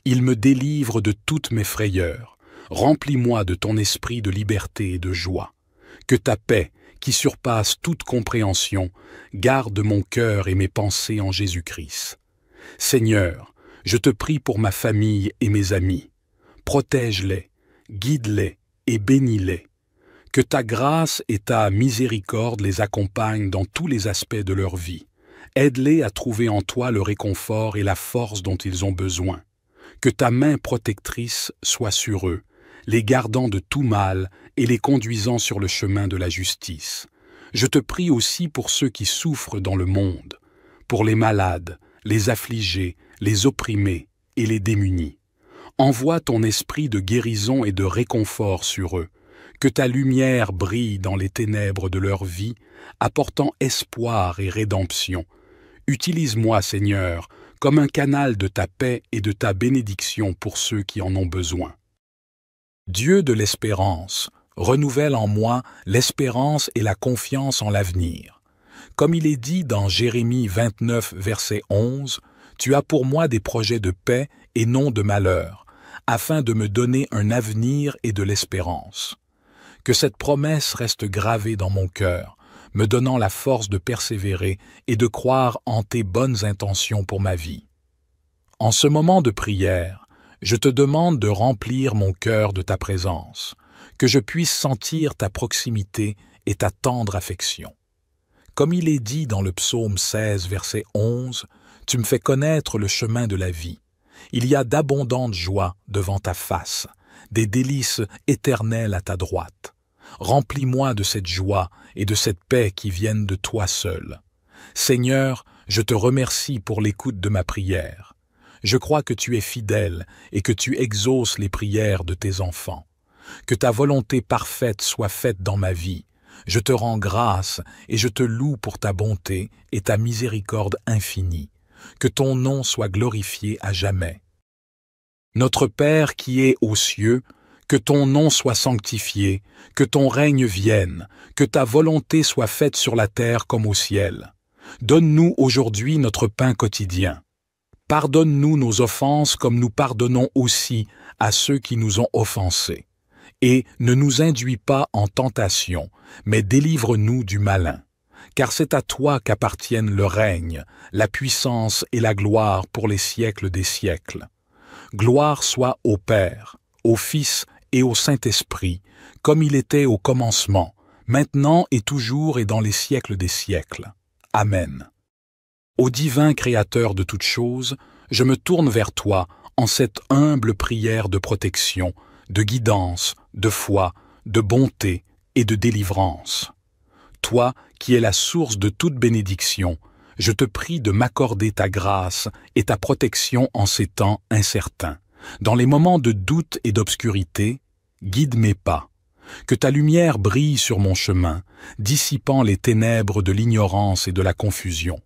Il me délivre de toutes mes frayeurs. Remplis-moi de ton esprit de liberté et de joie que ta paix, qui surpasse toute compréhension, garde mon cœur et mes pensées en Jésus-Christ. Seigneur, je te prie pour ma famille et mes amis. Protège-les, guide-les et bénis-les. Que ta grâce et ta miséricorde les accompagnent dans tous les aspects de leur vie. Aide-les à trouver en toi le réconfort et la force dont ils ont besoin. Que ta main protectrice soit sur eux, les gardant de tout mal et les conduisant sur le chemin de la justice. Je te prie aussi pour ceux qui souffrent dans le monde, pour les malades, les affligés, les opprimés et les démunis. Envoie ton esprit de guérison et de réconfort sur eux, que ta lumière brille dans les ténèbres de leur vie, apportant espoir et rédemption. Utilise-moi, Seigneur, comme un canal de ta paix et de ta bénédiction pour ceux qui en ont besoin. Dieu de l'espérance, renouvelle en moi l'espérance et la confiance en l'avenir. Comme il est dit dans Jérémie 29, verset 11, Tu as pour moi des projets de paix et non de malheur, afin de me donner un avenir et de l'espérance. Que cette promesse reste gravée dans mon cœur, me donnant la force de persévérer et de croire en tes bonnes intentions pour ma vie. En ce moment de prière, je te demande de remplir mon cœur de ta présence, que je puisse sentir ta proximité et ta tendre affection. Comme il est dit dans le psaume 16, verset 11, Tu me fais connaître le chemin de la vie. Il y a d'abondantes joies devant ta face, des délices éternelles à ta droite. Remplis-moi de cette joie et de cette paix qui viennent de toi seul. Seigneur, je te remercie pour l'écoute de ma prière. Je crois que tu es fidèle et que tu exauces les prières de tes enfants. Que ta volonté parfaite soit faite dans ma vie. Je te rends grâce et je te loue pour ta bonté et ta miséricorde infinie. Que ton nom soit glorifié à jamais. Notre Père qui es aux cieux, que ton nom soit sanctifié, que ton règne vienne, que ta volonté soit faite sur la terre comme au ciel. Donne-nous aujourd'hui notre pain quotidien. Pardonne-nous nos offenses comme nous pardonnons aussi à ceux qui nous ont offensés. Et ne nous induis pas en tentation, mais délivre-nous du malin. Car c'est à toi qu'appartiennent le règne, la puissance et la gloire pour les siècles des siècles. Gloire soit au Père, au Fils et au Saint-Esprit, comme il était au commencement, maintenant et toujours et dans les siècles des siècles. Amen. Ô divin Créateur de toutes choses, je me tourne vers toi en cette humble prière de protection, de guidance, de foi, de bonté et de délivrance. Toi qui es la source de toute bénédiction, je te prie de m'accorder ta grâce et ta protection en ces temps incertains. Dans les moments de doute et d'obscurité, guide mes pas. Que ta lumière brille sur mon chemin, dissipant les ténèbres de l'ignorance et de la confusion.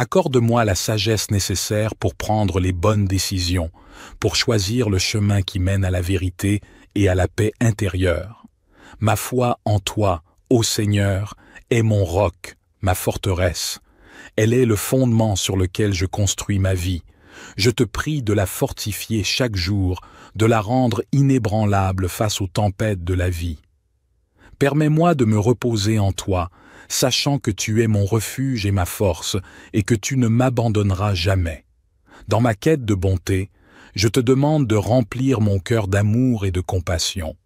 Accorde-moi la sagesse nécessaire pour prendre les bonnes décisions, pour choisir le chemin qui mène à la vérité et à la paix intérieure. Ma foi en toi, ô Seigneur, est mon roc, ma forteresse. Elle est le fondement sur lequel je construis ma vie. Je te prie de la fortifier chaque jour, de la rendre inébranlable face aux tempêtes de la vie. Permets-moi de me reposer en toi, sachant que tu es mon refuge et ma force, et que tu ne m'abandonneras jamais. Dans ma quête de bonté, je te demande de remplir mon cœur d'amour et de compassion.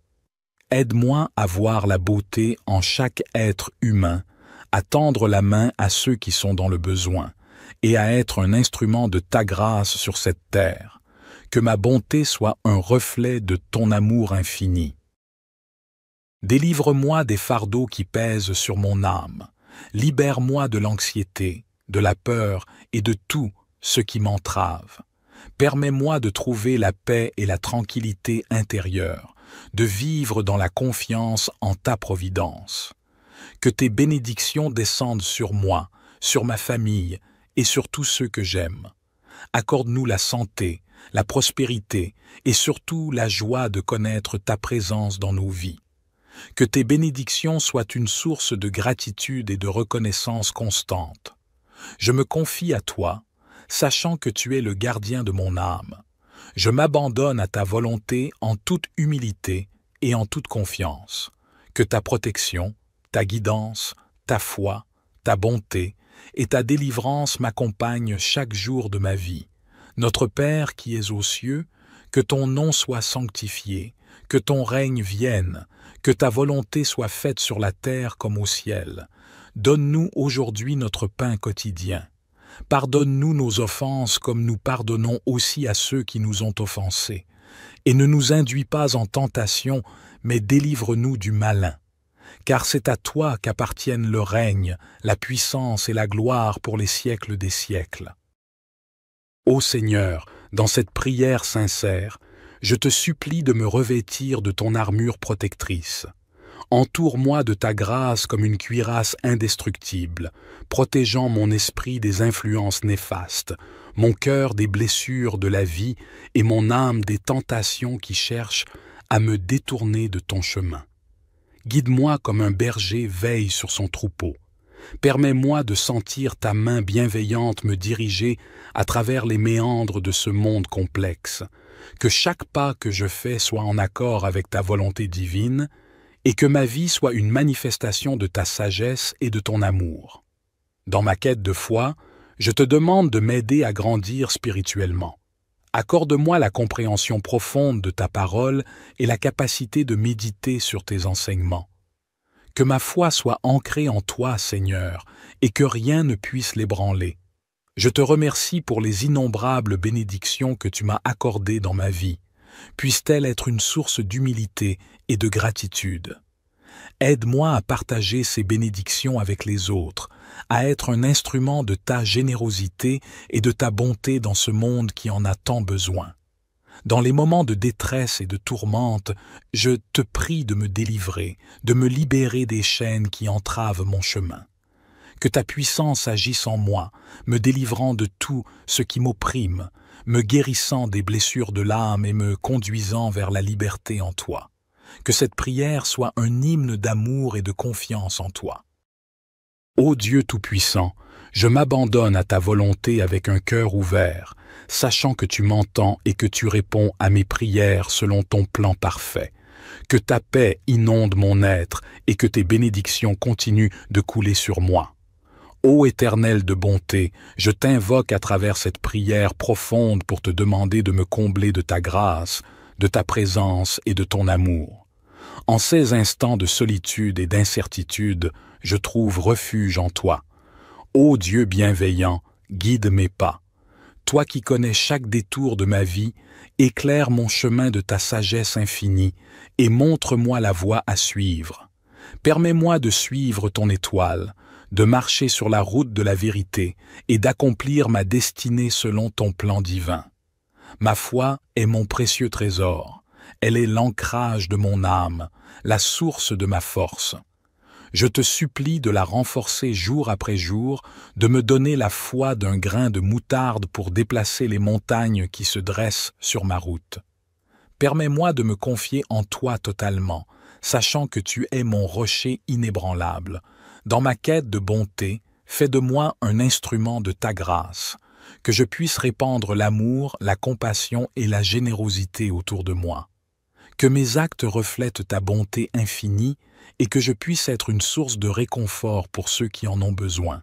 Aide-moi à voir la beauté en chaque être humain, à tendre la main à ceux qui sont dans le besoin, et à être un instrument de ta grâce sur cette terre. Que ma bonté soit un reflet de ton amour infini. Délivre-moi des fardeaux qui pèsent sur mon âme. Libère-moi de l'anxiété, de la peur et de tout ce qui m'entrave. Permets-moi de trouver la paix et la tranquillité intérieure, de vivre dans la confiance en ta providence. Que tes bénédictions descendent sur moi, sur ma famille et sur tous ceux que j'aime. Accorde-nous la santé, la prospérité et surtout la joie de connaître ta présence dans nos vies que tes bénédictions soient une source de gratitude et de reconnaissance constante. Je me confie à toi, sachant que tu es le gardien de mon âme. Je m'abandonne à ta volonté en toute humilité et en toute confiance. Que ta protection, ta guidance, ta foi, ta bonté et ta délivrance m'accompagnent chaque jour de ma vie. Notre Père qui es aux cieux, que ton nom soit sanctifié, que ton règne vienne, que ta volonté soit faite sur la terre comme au ciel. Donne-nous aujourd'hui notre pain quotidien. Pardonne-nous nos offenses comme nous pardonnons aussi à ceux qui nous ont offensés. Et ne nous induis pas en tentation, mais délivre-nous du malin. Car c'est à toi qu'appartiennent le règne, la puissance et la gloire pour les siècles des siècles. Ô Seigneur, dans cette prière sincère, je te supplie de me revêtir de ton armure protectrice. Entoure-moi de ta grâce comme une cuirasse indestructible, protégeant mon esprit des influences néfastes, mon cœur des blessures de la vie et mon âme des tentations qui cherchent à me détourner de ton chemin. Guide-moi comme un berger veille sur son troupeau. Permets-moi de sentir ta main bienveillante me diriger à travers les méandres de ce monde complexe, que chaque pas que je fais soit en accord avec ta volonté divine, et que ma vie soit une manifestation de ta sagesse et de ton amour. Dans ma quête de foi, je te demande de m'aider à grandir spirituellement. Accorde-moi la compréhension profonde de ta parole et la capacité de méditer sur tes enseignements. Que ma foi soit ancrée en toi, Seigneur, et que rien ne puisse l'ébranler. Je te remercie pour les innombrables bénédictions que tu m'as accordées dans ma vie. Puissent-elles être une source d'humilité et de gratitude. Aide-moi à partager ces bénédictions avec les autres, à être un instrument de ta générosité et de ta bonté dans ce monde qui en a tant besoin. Dans les moments de détresse et de tourmente, je te prie de me délivrer, de me libérer des chaînes qui entravent mon chemin que ta puissance agisse en moi, me délivrant de tout ce qui m'opprime, me guérissant des blessures de l'âme et me conduisant vers la liberté en toi. Que cette prière soit un hymne d'amour et de confiance en toi. Ô Dieu Tout-Puissant, je m'abandonne à ta volonté avec un cœur ouvert, sachant que tu m'entends et que tu réponds à mes prières selon ton plan parfait. Que ta paix inonde mon être et que tes bénédictions continuent de couler sur moi. Ô Éternel de bonté, je t'invoque à travers cette prière profonde pour te demander de me combler de ta grâce, de ta présence et de ton amour. En ces instants de solitude et d'incertitude, je trouve refuge en toi. Ô Dieu bienveillant, guide mes pas. Toi qui connais chaque détour de ma vie, éclaire mon chemin de ta sagesse infinie et montre-moi la voie à suivre. Permets-moi de suivre ton étoile, de marcher sur la route de la vérité et d'accomplir ma destinée selon ton plan divin. Ma foi est mon précieux trésor, elle est l'ancrage de mon âme, la source de ma force. Je te supplie de la renforcer jour après jour, de me donner la foi d'un grain de moutarde pour déplacer les montagnes qui se dressent sur ma route. Permets-moi de me confier en toi totalement, sachant que tu es mon rocher inébranlable, dans ma quête de bonté, fais de moi un instrument de ta grâce, que je puisse répandre l'amour, la compassion et la générosité autour de moi. Que mes actes reflètent ta bonté infinie et que je puisse être une source de réconfort pour ceux qui en ont besoin.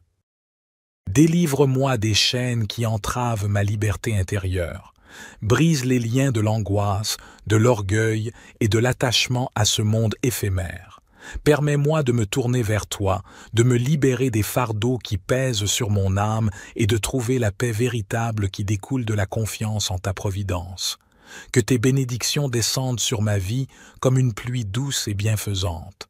Délivre-moi des chaînes qui entravent ma liberté intérieure. Brise les liens de l'angoisse, de l'orgueil et de l'attachement à ce monde éphémère. Permets-moi de me tourner vers toi, de me libérer des fardeaux qui pèsent sur mon âme et de trouver la paix véritable qui découle de la confiance en ta providence. Que tes bénédictions descendent sur ma vie comme une pluie douce et bienfaisante.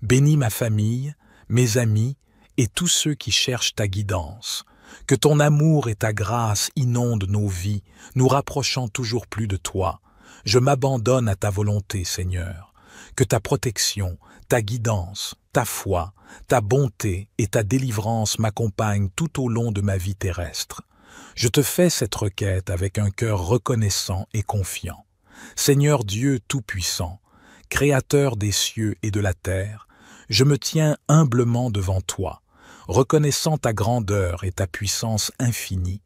Bénis ma famille, mes amis et tous ceux qui cherchent ta guidance. Que ton amour et ta grâce inondent nos vies, nous rapprochant toujours plus de toi. Je m'abandonne à ta volonté, Seigneur. Que ta protection, ta guidance, ta foi, ta bonté et ta délivrance m'accompagnent tout au long de ma vie terrestre. Je te fais cette requête avec un cœur reconnaissant et confiant. Seigneur Dieu Tout-Puissant, Créateur des cieux et de la terre, je me tiens humblement devant toi, reconnaissant ta grandeur et ta puissance infinie.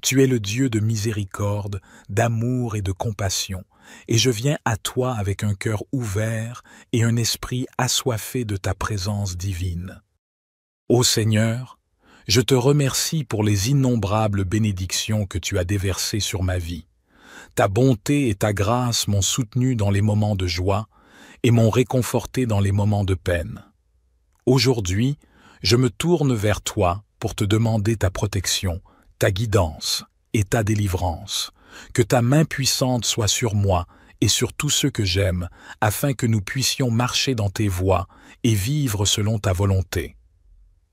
Tu es le Dieu de miséricorde, d'amour et de compassion, et je viens à toi avec un cœur ouvert et un esprit assoiffé de ta présence divine. Ô Seigneur, je te remercie pour les innombrables bénédictions que tu as déversées sur ma vie. Ta bonté et ta grâce m'ont soutenu dans les moments de joie et m'ont réconforté dans les moments de peine. Aujourd'hui, je me tourne vers toi pour te demander ta protection, ta guidance et ta délivrance que ta main puissante soit sur moi et sur tous ceux que j'aime, afin que nous puissions marcher dans tes voies et vivre selon ta volonté.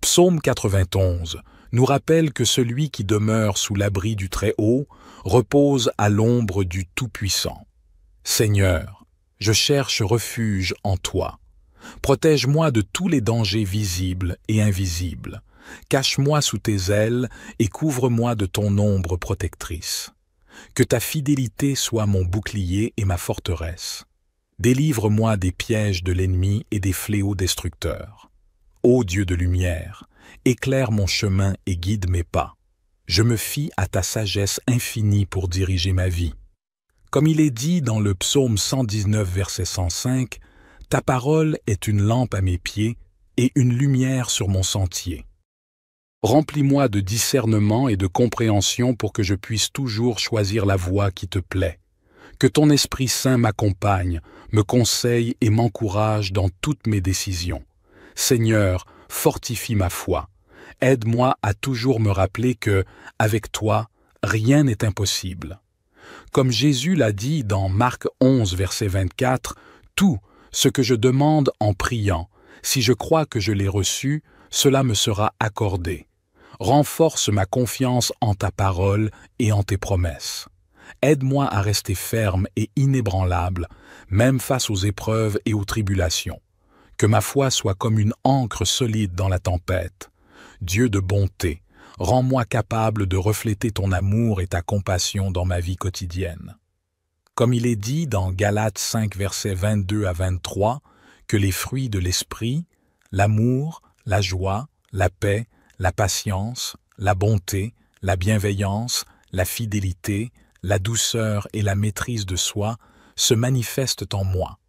Psaume 91 nous rappelle que celui qui demeure sous l'abri du Très-Haut repose à l'ombre du Tout-Puissant. Seigneur, je cherche refuge en toi. Protège-moi de tous les dangers visibles et invisibles. Cache-moi sous tes ailes et couvre-moi de ton ombre protectrice que ta fidélité soit mon bouclier et ma forteresse. Délivre-moi des pièges de l'ennemi et des fléaux destructeurs. Ô Dieu de lumière, éclaire mon chemin et guide mes pas. Je me fie à ta sagesse infinie pour diriger ma vie. Comme il est dit dans le psaume 119, verset 105, Ta parole est une lampe à mes pieds et une lumière sur mon sentier. Remplis-moi de discernement et de compréhension pour que je puisse toujours choisir la voie qui te plaît. Que ton Esprit Saint m'accompagne, me conseille et m'encourage dans toutes mes décisions. Seigneur, fortifie ma foi. Aide-moi à toujours me rappeler que, avec toi, rien n'est impossible. Comme Jésus l'a dit dans Marc 11, verset 24, Tout ce que je demande en priant, si je crois que je l'ai reçu, cela me sera accordé renforce ma confiance en ta parole et en tes promesses. Aide-moi à rester ferme et inébranlable, même face aux épreuves et aux tribulations. Que ma foi soit comme une ancre solide dans la tempête. Dieu de bonté, rends-moi capable de refléter ton amour et ta compassion dans ma vie quotidienne. Comme il est dit dans Galates 5, versets 22 à 23, que les fruits de l'esprit, l'amour, la joie, la paix, la patience, la bonté, la bienveillance, la fidélité, la douceur et la maîtrise de soi se manifestent en moi.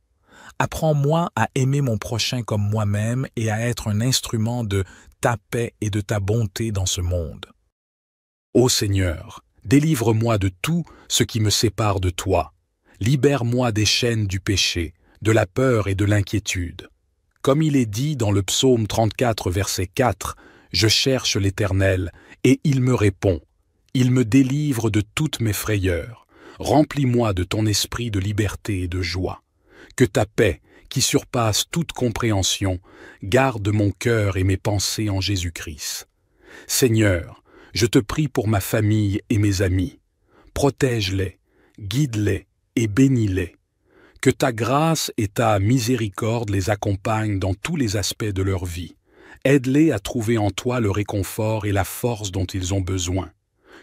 Apprends-moi à aimer mon prochain comme moi-même et à être un instrument de ta paix et de ta bonté dans ce monde. Ô Seigneur, délivre-moi de tout ce qui me sépare de toi. Libère-moi des chaînes du péché, de la peur et de l'inquiétude. Comme il est dit dans le psaume 34, verset 4, je cherche l'Éternel, et il me répond. Il me délivre de toutes mes frayeurs. Remplis-moi de ton esprit de liberté et de joie. Que ta paix, qui surpasse toute compréhension, garde mon cœur et mes pensées en Jésus-Christ. Seigneur, je te prie pour ma famille et mes amis. Protège-les, guide-les et bénis-les. Que ta grâce et ta miséricorde les accompagnent dans tous les aspects de leur vie. Aide-les à trouver en toi le réconfort et la force dont ils ont besoin.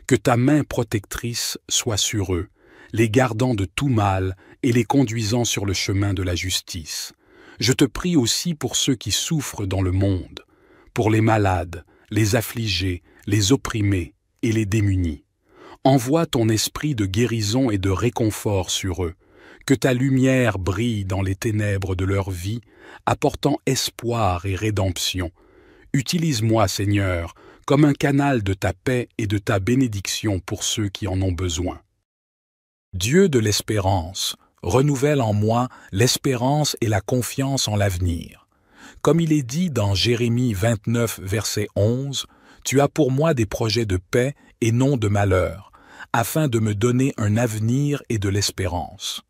Que ta main protectrice soit sur eux, les gardant de tout mal et les conduisant sur le chemin de la justice. Je te prie aussi pour ceux qui souffrent dans le monde, pour les malades, les affligés, les opprimés et les démunis. Envoie ton esprit de guérison et de réconfort sur eux, que ta lumière brille dans les ténèbres de leur vie, apportant espoir et rédemption, Utilise-moi, Seigneur, comme un canal de ta paix et de ta bénédiction pour ceux qui en ont besoin. Dieu de l'espérance, renouvelle en moi l'espérance et la confiance en l'avenir. Comme il est dit dans Jérémie 29, verset 11, Tu as pour moi des projets de paix et non de malheur, afin de me donner un avenir et de l'espérance.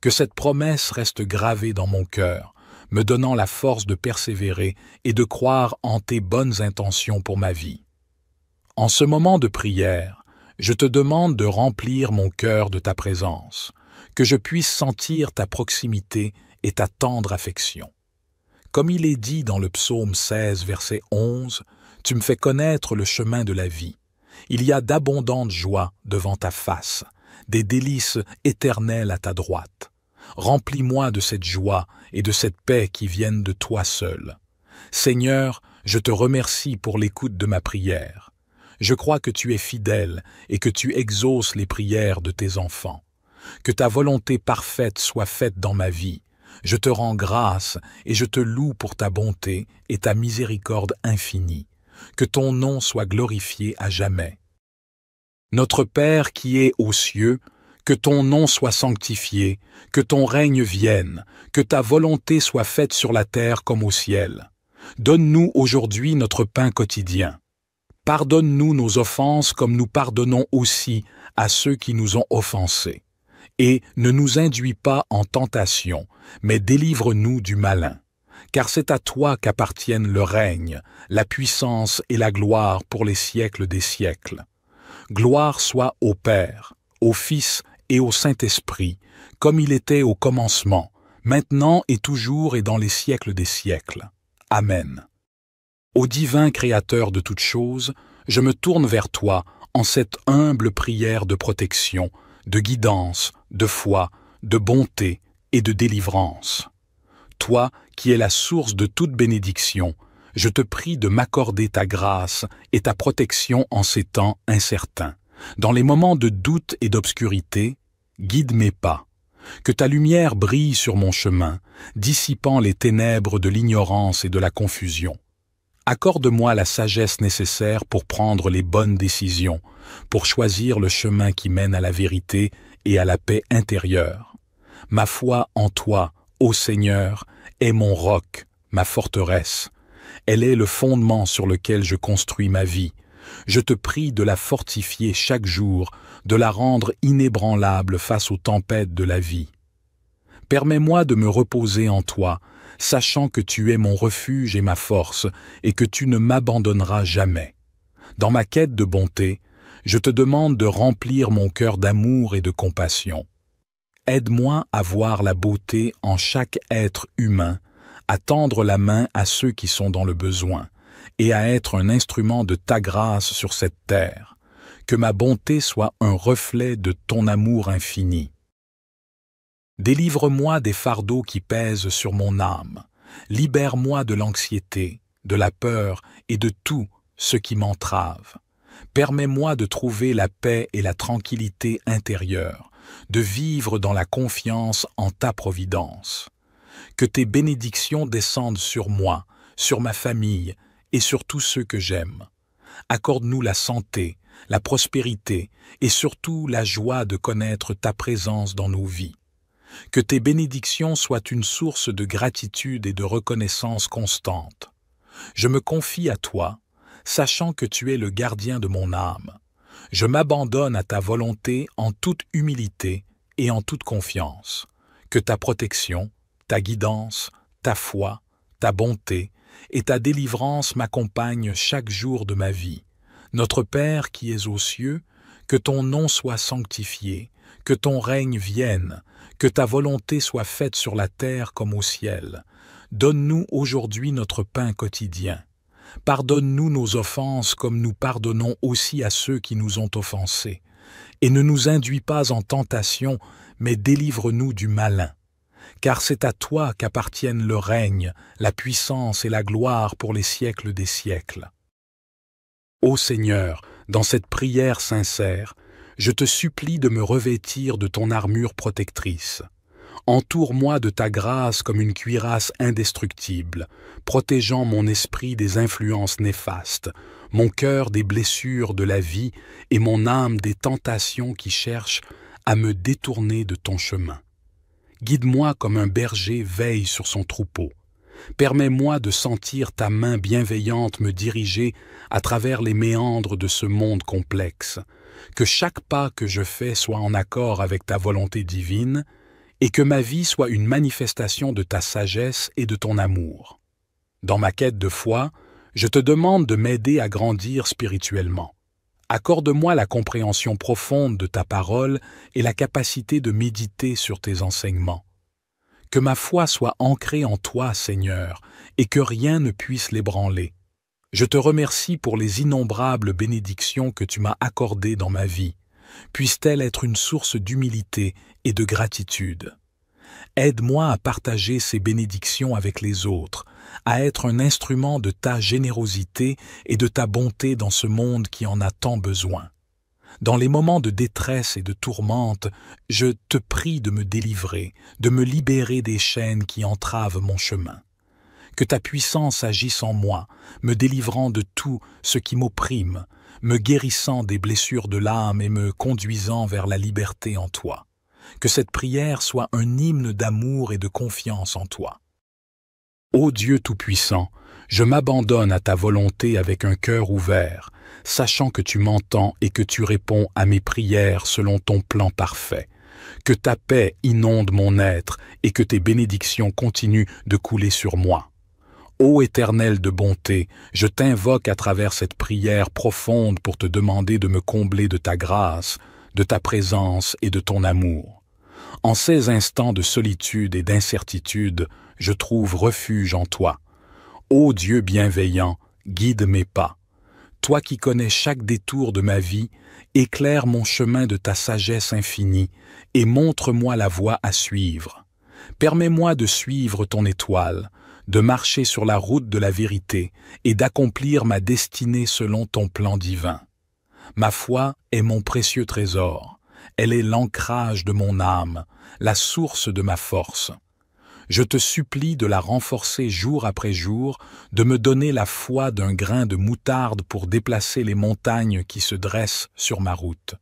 Que cette promesse reste gravée dans mon cœur, me donnant la force de persévérer et de croire en tes bonnes intentions pour ma vie. En ce moment de prière, je te demande de remplir mon cœur de ta présence, que je puisse sentir ta proximité et ta tendre affection. Comme il est dit dans le psaume 16, verset 11, Tu me fais connaître le chemin de la vie. Il y a d'abondantes joies devant ta face, des délices éternelles à ta droite remplis-moi de cette joie et de cette paix qui viennent de toi seul. Seigneur, je te remercie pour l'écoute de ma prière. Je crois que tu es fidèle et que tu exauces les prières de tes enfants. Que ta volonté parfaite soit faite dans ma vie. Je te rends grâce et je te loue pour ta bonté et ta miséricorde infinie. Que ton nom soit glorifié à jamais. Notre Père qui est aux cieux, que ton nom soit sanctifié, que ton règne vienne, que ta volonté soit faite sur la terre comme au ciel. Donne-nous aujourd'hui notre pain quotidien. Pardonne-nous nos offenses comme nous pardonnons aussi à ceux qui nous ont offensés. Et ne nous induis pas en tentation, mais délivre-nous du malin. Car c'est à toi qu'appartiennent le règne, la puissance et la gloire pour les siècles des siècles. Gloire soit au Père, au Fils et au Saint-Esprit, comme il était au commencement, maintenant et toujours et dans les siècles des siècles. Amen. Au divin Créateur de toutes choses, je me tourne vers toi en cette humble prière de protection, de guidance, de foi, de bonté et de délivrance. Toi qui es la source de toute bénédiction, je te prie de m'accorder ta grâce et ta protection en ces temps incertains. Dans les moments de doute et d'obscurité, guide mes pas, que ta lumière brille sur mon chemin, dissipant les ténèbres de l'ignorance et de la confusion. Accorde-moi la sagesse nécessaire pour prendre les bonnes décisions, pour choisir le chemin qui mène à la vérité et à la paix intérieure. Ma foi en toi, ô Seigneur, est mon roc, ma forteresse. Elle est le fondement sur lequel je construis ma vie. Je te prie de la fortifier chaque jour de la rendre inébranlable face aux tempêtes de la vie. Permets-moi de me reposer en toi, sachant que tu es mon refuge et ma force, et que tu ne m'abandonneras jamais. Dans ma quête de bonté, je te demande de remplir mon cœur d'amour et de compassion. Aide-moi à voir la beauté en chaque être humain, à tendre la main à ceux qui sont dans le besoin, et à être un instrument de ta grâce sur cette terre que ma bonté soit un reflet de ton amour infini. Délivre-moi des fardeaux qui pèsent sur mon âme, libère-moi de l'anxiété, de la peur et de tout ce qui m'entrave. Permets-moi de trouver la paix et la tranquillité intérieure, de vivre dans la confiance en ta providence. Que tes bénédictions descendent sur moi, sur ma famille et sur tous ceux que j'aime. Accorde-nous la santé, la prospérité et surtout la joie de connaître ta présence dans nos vies. Que tes bénédictions soient une source de gratitude et de reconnaissance constante. Je me confie à toi, sachant que tu es le gardien de mon âme. Je m'abandonne à ta volonté en toute humilité et en toute confiance. Que ta protection, ta guidance, ta foi, ta bonté et ta délivrance m'accompagnent chaque jour de ma vie. Notre Père qui es aux cieux, que ton nom soit sanctifié, que ton règne vienne, que ta volonté soit faite sur la terre comme au ciel. Donne-nous aujourd'hui notre pain quotidien. Pardonne-nous nos offenses comme nous pardonnons aussi à ceux qui nous ont offensés. Et ne nous induis pas en tentation, mais délivre-nous du malin. Car c'est à toi qu'appartiennent le règne, la puissance et la gloire pour les siècles des siècles. Ô Seigneur, dans cette prière sincère, je te supplie de me revêtir de ton armure protectrice. Entoure-moi de ta grâce comme une cuirasse indestructible, protégeant mon esprit des influences néfastes, mon cœur des blessures de la vie et mon âme des tentations qui cherchent à me détourner de ton chemin. Guide-moi comme un berger veille sur son troupeau, Permets-moi de sentir ta main bienveillante me diriger à travers les méandres de ce monde complexe, que chaque pas que je fais soit en accord avec ta volonté divine, et que ma vie soit une manifestation de ta sagesse et de ton amour. Dans ma quête de foi, je te demande de m'aider à grandir spirituellement. Accorde-moi la compréhension profonde de ta parole et la capacité de méditer sur tes enseignements. Que ma foi soit ancrée en toi, Seigneur, et que rien ne puisse l'ébranler. Je te remercie pour les innombrables bénédictions que tu m'as accordées dans ma vie. Puisse-t-elle être une source d'humilité et de gratitude. Aide-moi à partager ces bénédictions avec les autres, à être un instrument de ta générosité et de ta bonté dans ce monde qui en a tant besoin. Dans les moments de détresse et de tourmente, je te prie de me délivrer, de me libérer des chaînes qui entravent mon chemin. Que ta puissance agisse en moi, me délivrant de tout ce qui m'opprime, me guérissant des blessures de l'âme et me conduisant vers la liberté en toi. Que cette prière soit un hymne d'amour et de confiance en toi. Ô Dieu Tout-Puissant, je m'abandonne à ta volonté avec un cœur ouvert, sachant que tu m'entends et que tu réponds à mes prières selon ton plan parfait, que ta paix inonde mon être et que tes bénédictions continuent de couler sur moi. Ô Éternel de bonté, je t'invoque à travers cette prière profonde pour te demander de me combler de ta grâce, de ta présence et de ton amour. En ces instants de solitude et d'incertitude, je trouve refuge en toi. Ô Dieu bienveillant, guide mes pas, toi qui connais chaque détour de ma vie, éclaire mon chemin de ta sagesse infinie, et montre-moi la voie à suivre. Permets-moi de suivre ton étoile, de marcher sur la route de la vérité, et d'accomplir ma destinée selon ton plan divin. Ma foi est mon précieux trésor, elle est l'ancrage de mon âme, la source de ma force je te supplie de la renforcer jour après jour, de me donner la foi d'un grain de moutarde pour déplacer les montagnes qui se dressent sur ma route.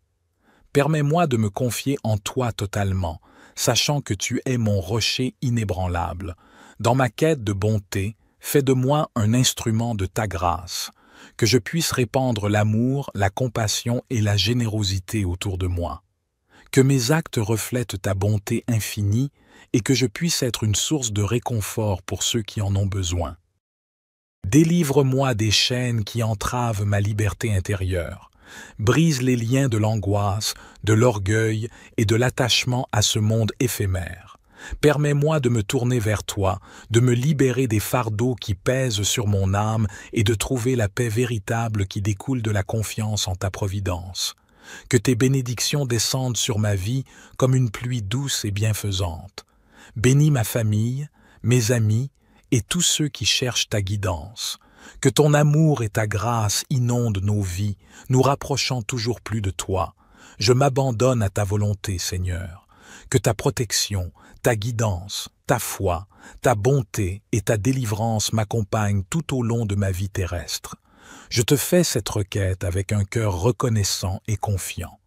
Permets-moi de me confier en toi totalement, sachant que tu es mon rocher inébranlable. Dans ma quête de bonté, fais de moi un instrument de ta grâce, que je puisse répandre l'amour, la compassion et la générosité autour de moi. Que mes actes reflètent ta bonté infinie, et que je puisse être une source de réconfort pour ceux qui en ont besoin. Délivre-moi des chaînes qui entravent ma liberté intérieure. Brise les liens de l'angoisse, de l'orgueil et de l'attachement à ce monde éphémère. Permets-moi de me tourner vers toi, de me libérer des fardeaux qui pèsent sur mon âme et de trouver la paix véritable qui découle de la confiance en ta providence que tes bénédictions descendent sur ma vie comme une pluie douce et bienfaisante. Bénis ma famille, mes amis et tous ceux qui cherchent ta guidance. Que ton amour et ta grâce inondent nos vies, nous rapprochant toujours plus de toi. Je m'abandonne à ta volonté, Seigneur. Que ta protection, ta guidance, ta foi, ta bonté et ta délivrance m'accompagnent tout au long de ma vie terrestre. Je te fais cette requête avec un cœur reconnaissant et confiant.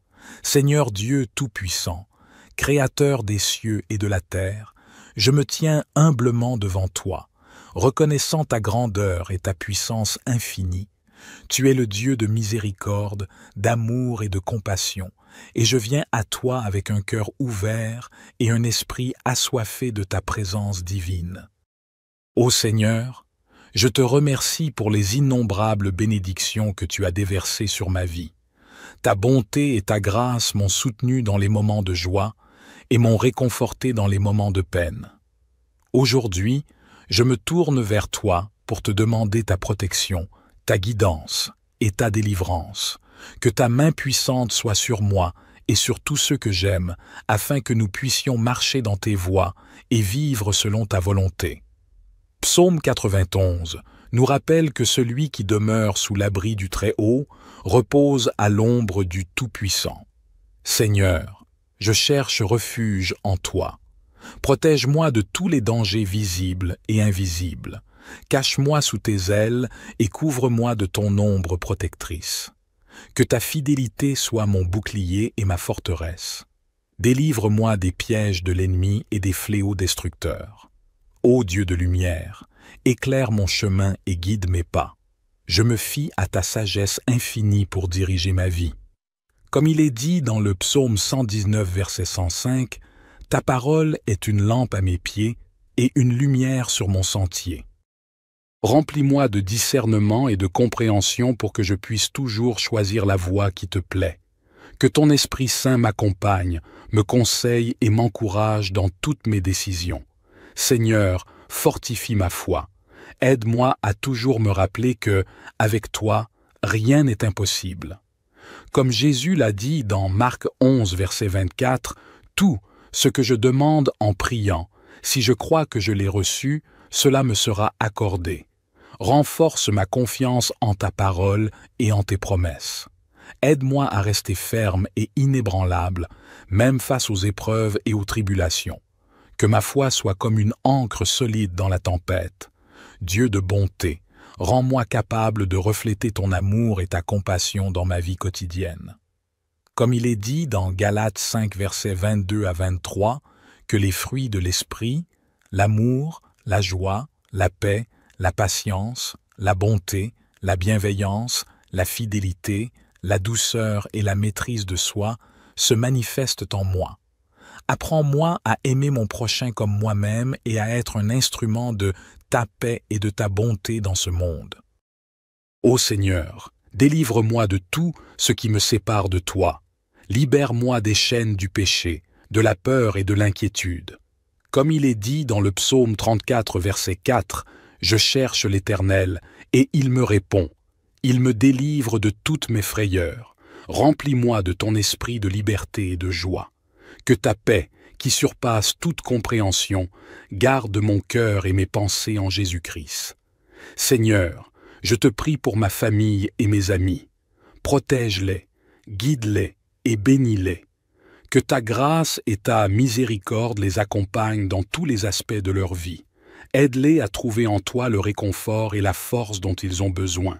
Seigneur Dieu Tout-Puissant, Créateur des cieux et de la terre, je me tiens humblement devant toi, reconnaissant ta grandeur et ta puissance infinie. Tu es le Dieu de miséricorde, d'amour et de compassion, et je viens à toi avec un cœur ouvert et un esprit assoiffé de ta présence divine. Ô Seigneur, je te remercie pour les innombrables bénédictions que tu as déversées sur ma vie. Ta bonté et ta grâce m'ont soutenu dans les moments de joie et m'ont réconforté dans les moments de peine. Aujourd'hui, je me tourne vers toi pour te demander ta protection, ta guidance et ta délivrance. Que ta main puissante soit sur moi et sur tous ceux que j'aime, afin que nous puissions marcher dans tes voies et vivre selon ta volonté. Psaume 91 nous rappelle que celui qui demeure sous l'abri du Très-Haut repose à l'ombre du Tout-Puissant. Seigneur, je cherche refuge en toi. Protège-moi de tous les dangers visibles et invisibles. Cache-moi sous tes ailes et couvre-moi de ton ombre protectrice. Que ta fidélité soit mon bouclier et ma forteresse. Délivre-moi des pièges de l'ennemi et des fléaux destructeurs. Ô Dieu de lumière, éclaire mon chemin et guide mes pas. Je me fie à ta sagesse infinie pour diriger ma vie. Comme il est dit dans le psaume 119, verset 105, Ta parole est une lampe à mes pieds et une lumière sur mon sentier. Remplis-moi de discernement et de compréhension pour que je puisse toujours choisir la voie qui te plaît. Que ton Esprit Saint m'accompagne, me conseille et m'encourage dans toutes mes décisions. Seigneur, fortifie ma foi. Aide-moi à toujours me rappeler que, avec toi, rien n'est impossible. Comme Jésus l'a dit dans Marc 11, verset 24, Tout ce que je demande en priant, si je crois que je l'ai reçu, cela me sera accordé. Renforce ma confiance en ta parole et en tes promesses. Aide-moi à rester ferme et inébranlable, même face aux épreuves et aux tribulations. Que ma foi soit comme une ancre solide dans la tempête. Dieu de bonté, rends-moi capable de refléter ton amour et ta compassion dans ma vie quotidienne. Comme il est dit dans Galates 5, versets 22 à 23, que les fruits de l'esprit, l'amour, la joie, la paix, la patience, la bonté, la bienveillance, la fidélité, la douceur et la maîtrise de soi se manifestent en moi. Apprends-moi à aimer mon prochain comme moi-même et à être un instrument de ta paix et de ta bonté dans ce monde. Ô Seigneur, délivre-moi de tout ce qui me sépare de toi. Libère-moi des chaînes du péché, de la peur et de l'inquiétude. Comme il est dit dans le psaume 34, verset 4, Je cherche l'Éternel, et il me répond. Il me délivre de toutes mes frayeurs. Remplis-moi de ton esprit de liberté et de joie. Que ta paix, qui surpasse toute compréhension, garde mon cœur et mes pensées en Jésus-Christ. Seigneur, je te prie pour ma famille et mes amis. Protège-les, guide-les et bénis-les. Que ta grâce et ta miséricorde les accompagnent dans tous les aspects de leur vie. Aide-les à trouver en toi le réconfort et la force dont ils ont besoin.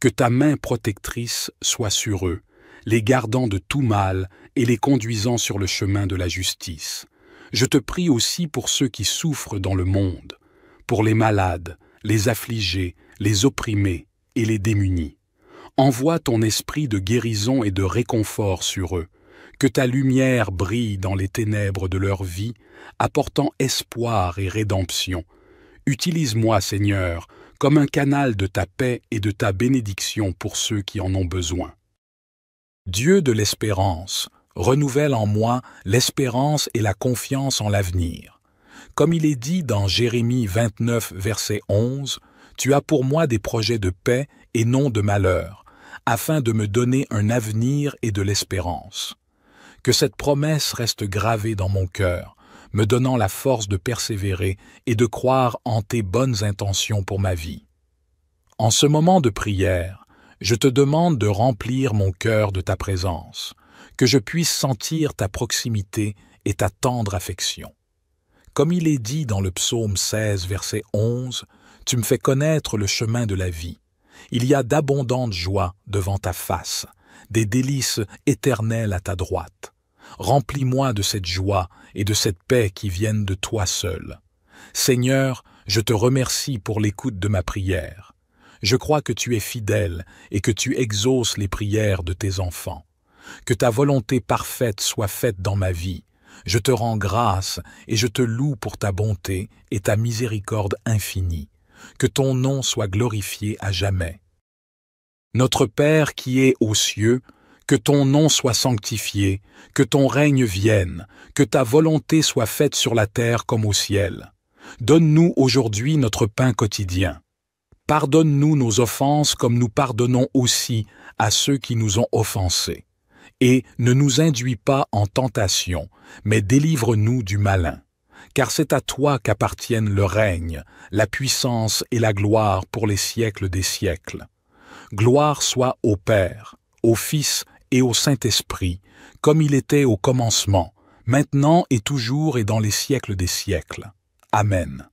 Que ta main protectrice soit sur eux, les gardant de tout mal et les conduisant sur le chemin de la justice. Je te prie aussi pour ceux qui souffrent dans le monde, pour les malades, les affligés, les opprimés et les démunis. Envoie ton esprit de guérison et de réconfort sur eux, que ta lumière brille dans les ténèbres de leur vie, apportant espoir et rédemption. Utilise-moi, Seigneur, comme un canal de ta paix et de ta bénédiction pour ceux qui en ont besoin. Dieu de l'espérance, renouvelle en moi l'espérance et la confiance en l'avenir. Comme il est dit dans Jérémie 29, verset 11, Tu as pour moi des projets de paix et non de malheur, afin de me donner un avenir et de l'espérance. Que cette promesse reste gravée dans mon cœur, me donnant la force de persévérer et de croire en tes bonnes intentions pour ma vie. En ce moment de prière, je te demande de remplir mon cœur de ta présence, que je puisse sentir ta proximité et ta tendre affection. Comme il est dit dans le psaume 16, verset 11, Tu me fais connaître le chemin de la vie. Il y a d'abondantes joies devant ta face, des délices éternelles à ta droite. Remplis-moi de cette joie et de cette paix qui viennent de toi seul. Seigneur, je te remercie pour l'écoute de ma prière. Je crois que tu es fidèle et que tu exauces les prières de tes enfants que ta volonté parfaite soit faite dans ma vie. Je te rends grâce et je te loue pour ta bonté et ta miséricorde infinie. Que ton nom soit glorifié à jamais. Notre Père qui est aux cieux, que ton nom soit sanctifié, que ton règne vienne, que ta volonté soit faite sur la terre comme au ciel. Donne-nous aujourd'hui notre pain quotidien. Pardonne-nous nos offenses comme nous pardonnons aussi à ceux qui nous ont offensés et ne nous induis pas en tentation, mais délivre-nous du malin. Car c'est à toi qu'appartiennent le règne, la puissance et la gloire pour les siècles des siècles. Gloire soit au Père, au Fils et au Saint-Esprit, comme il était au commencement, maintenant et toujours et dans les siècles des siècles. Amen.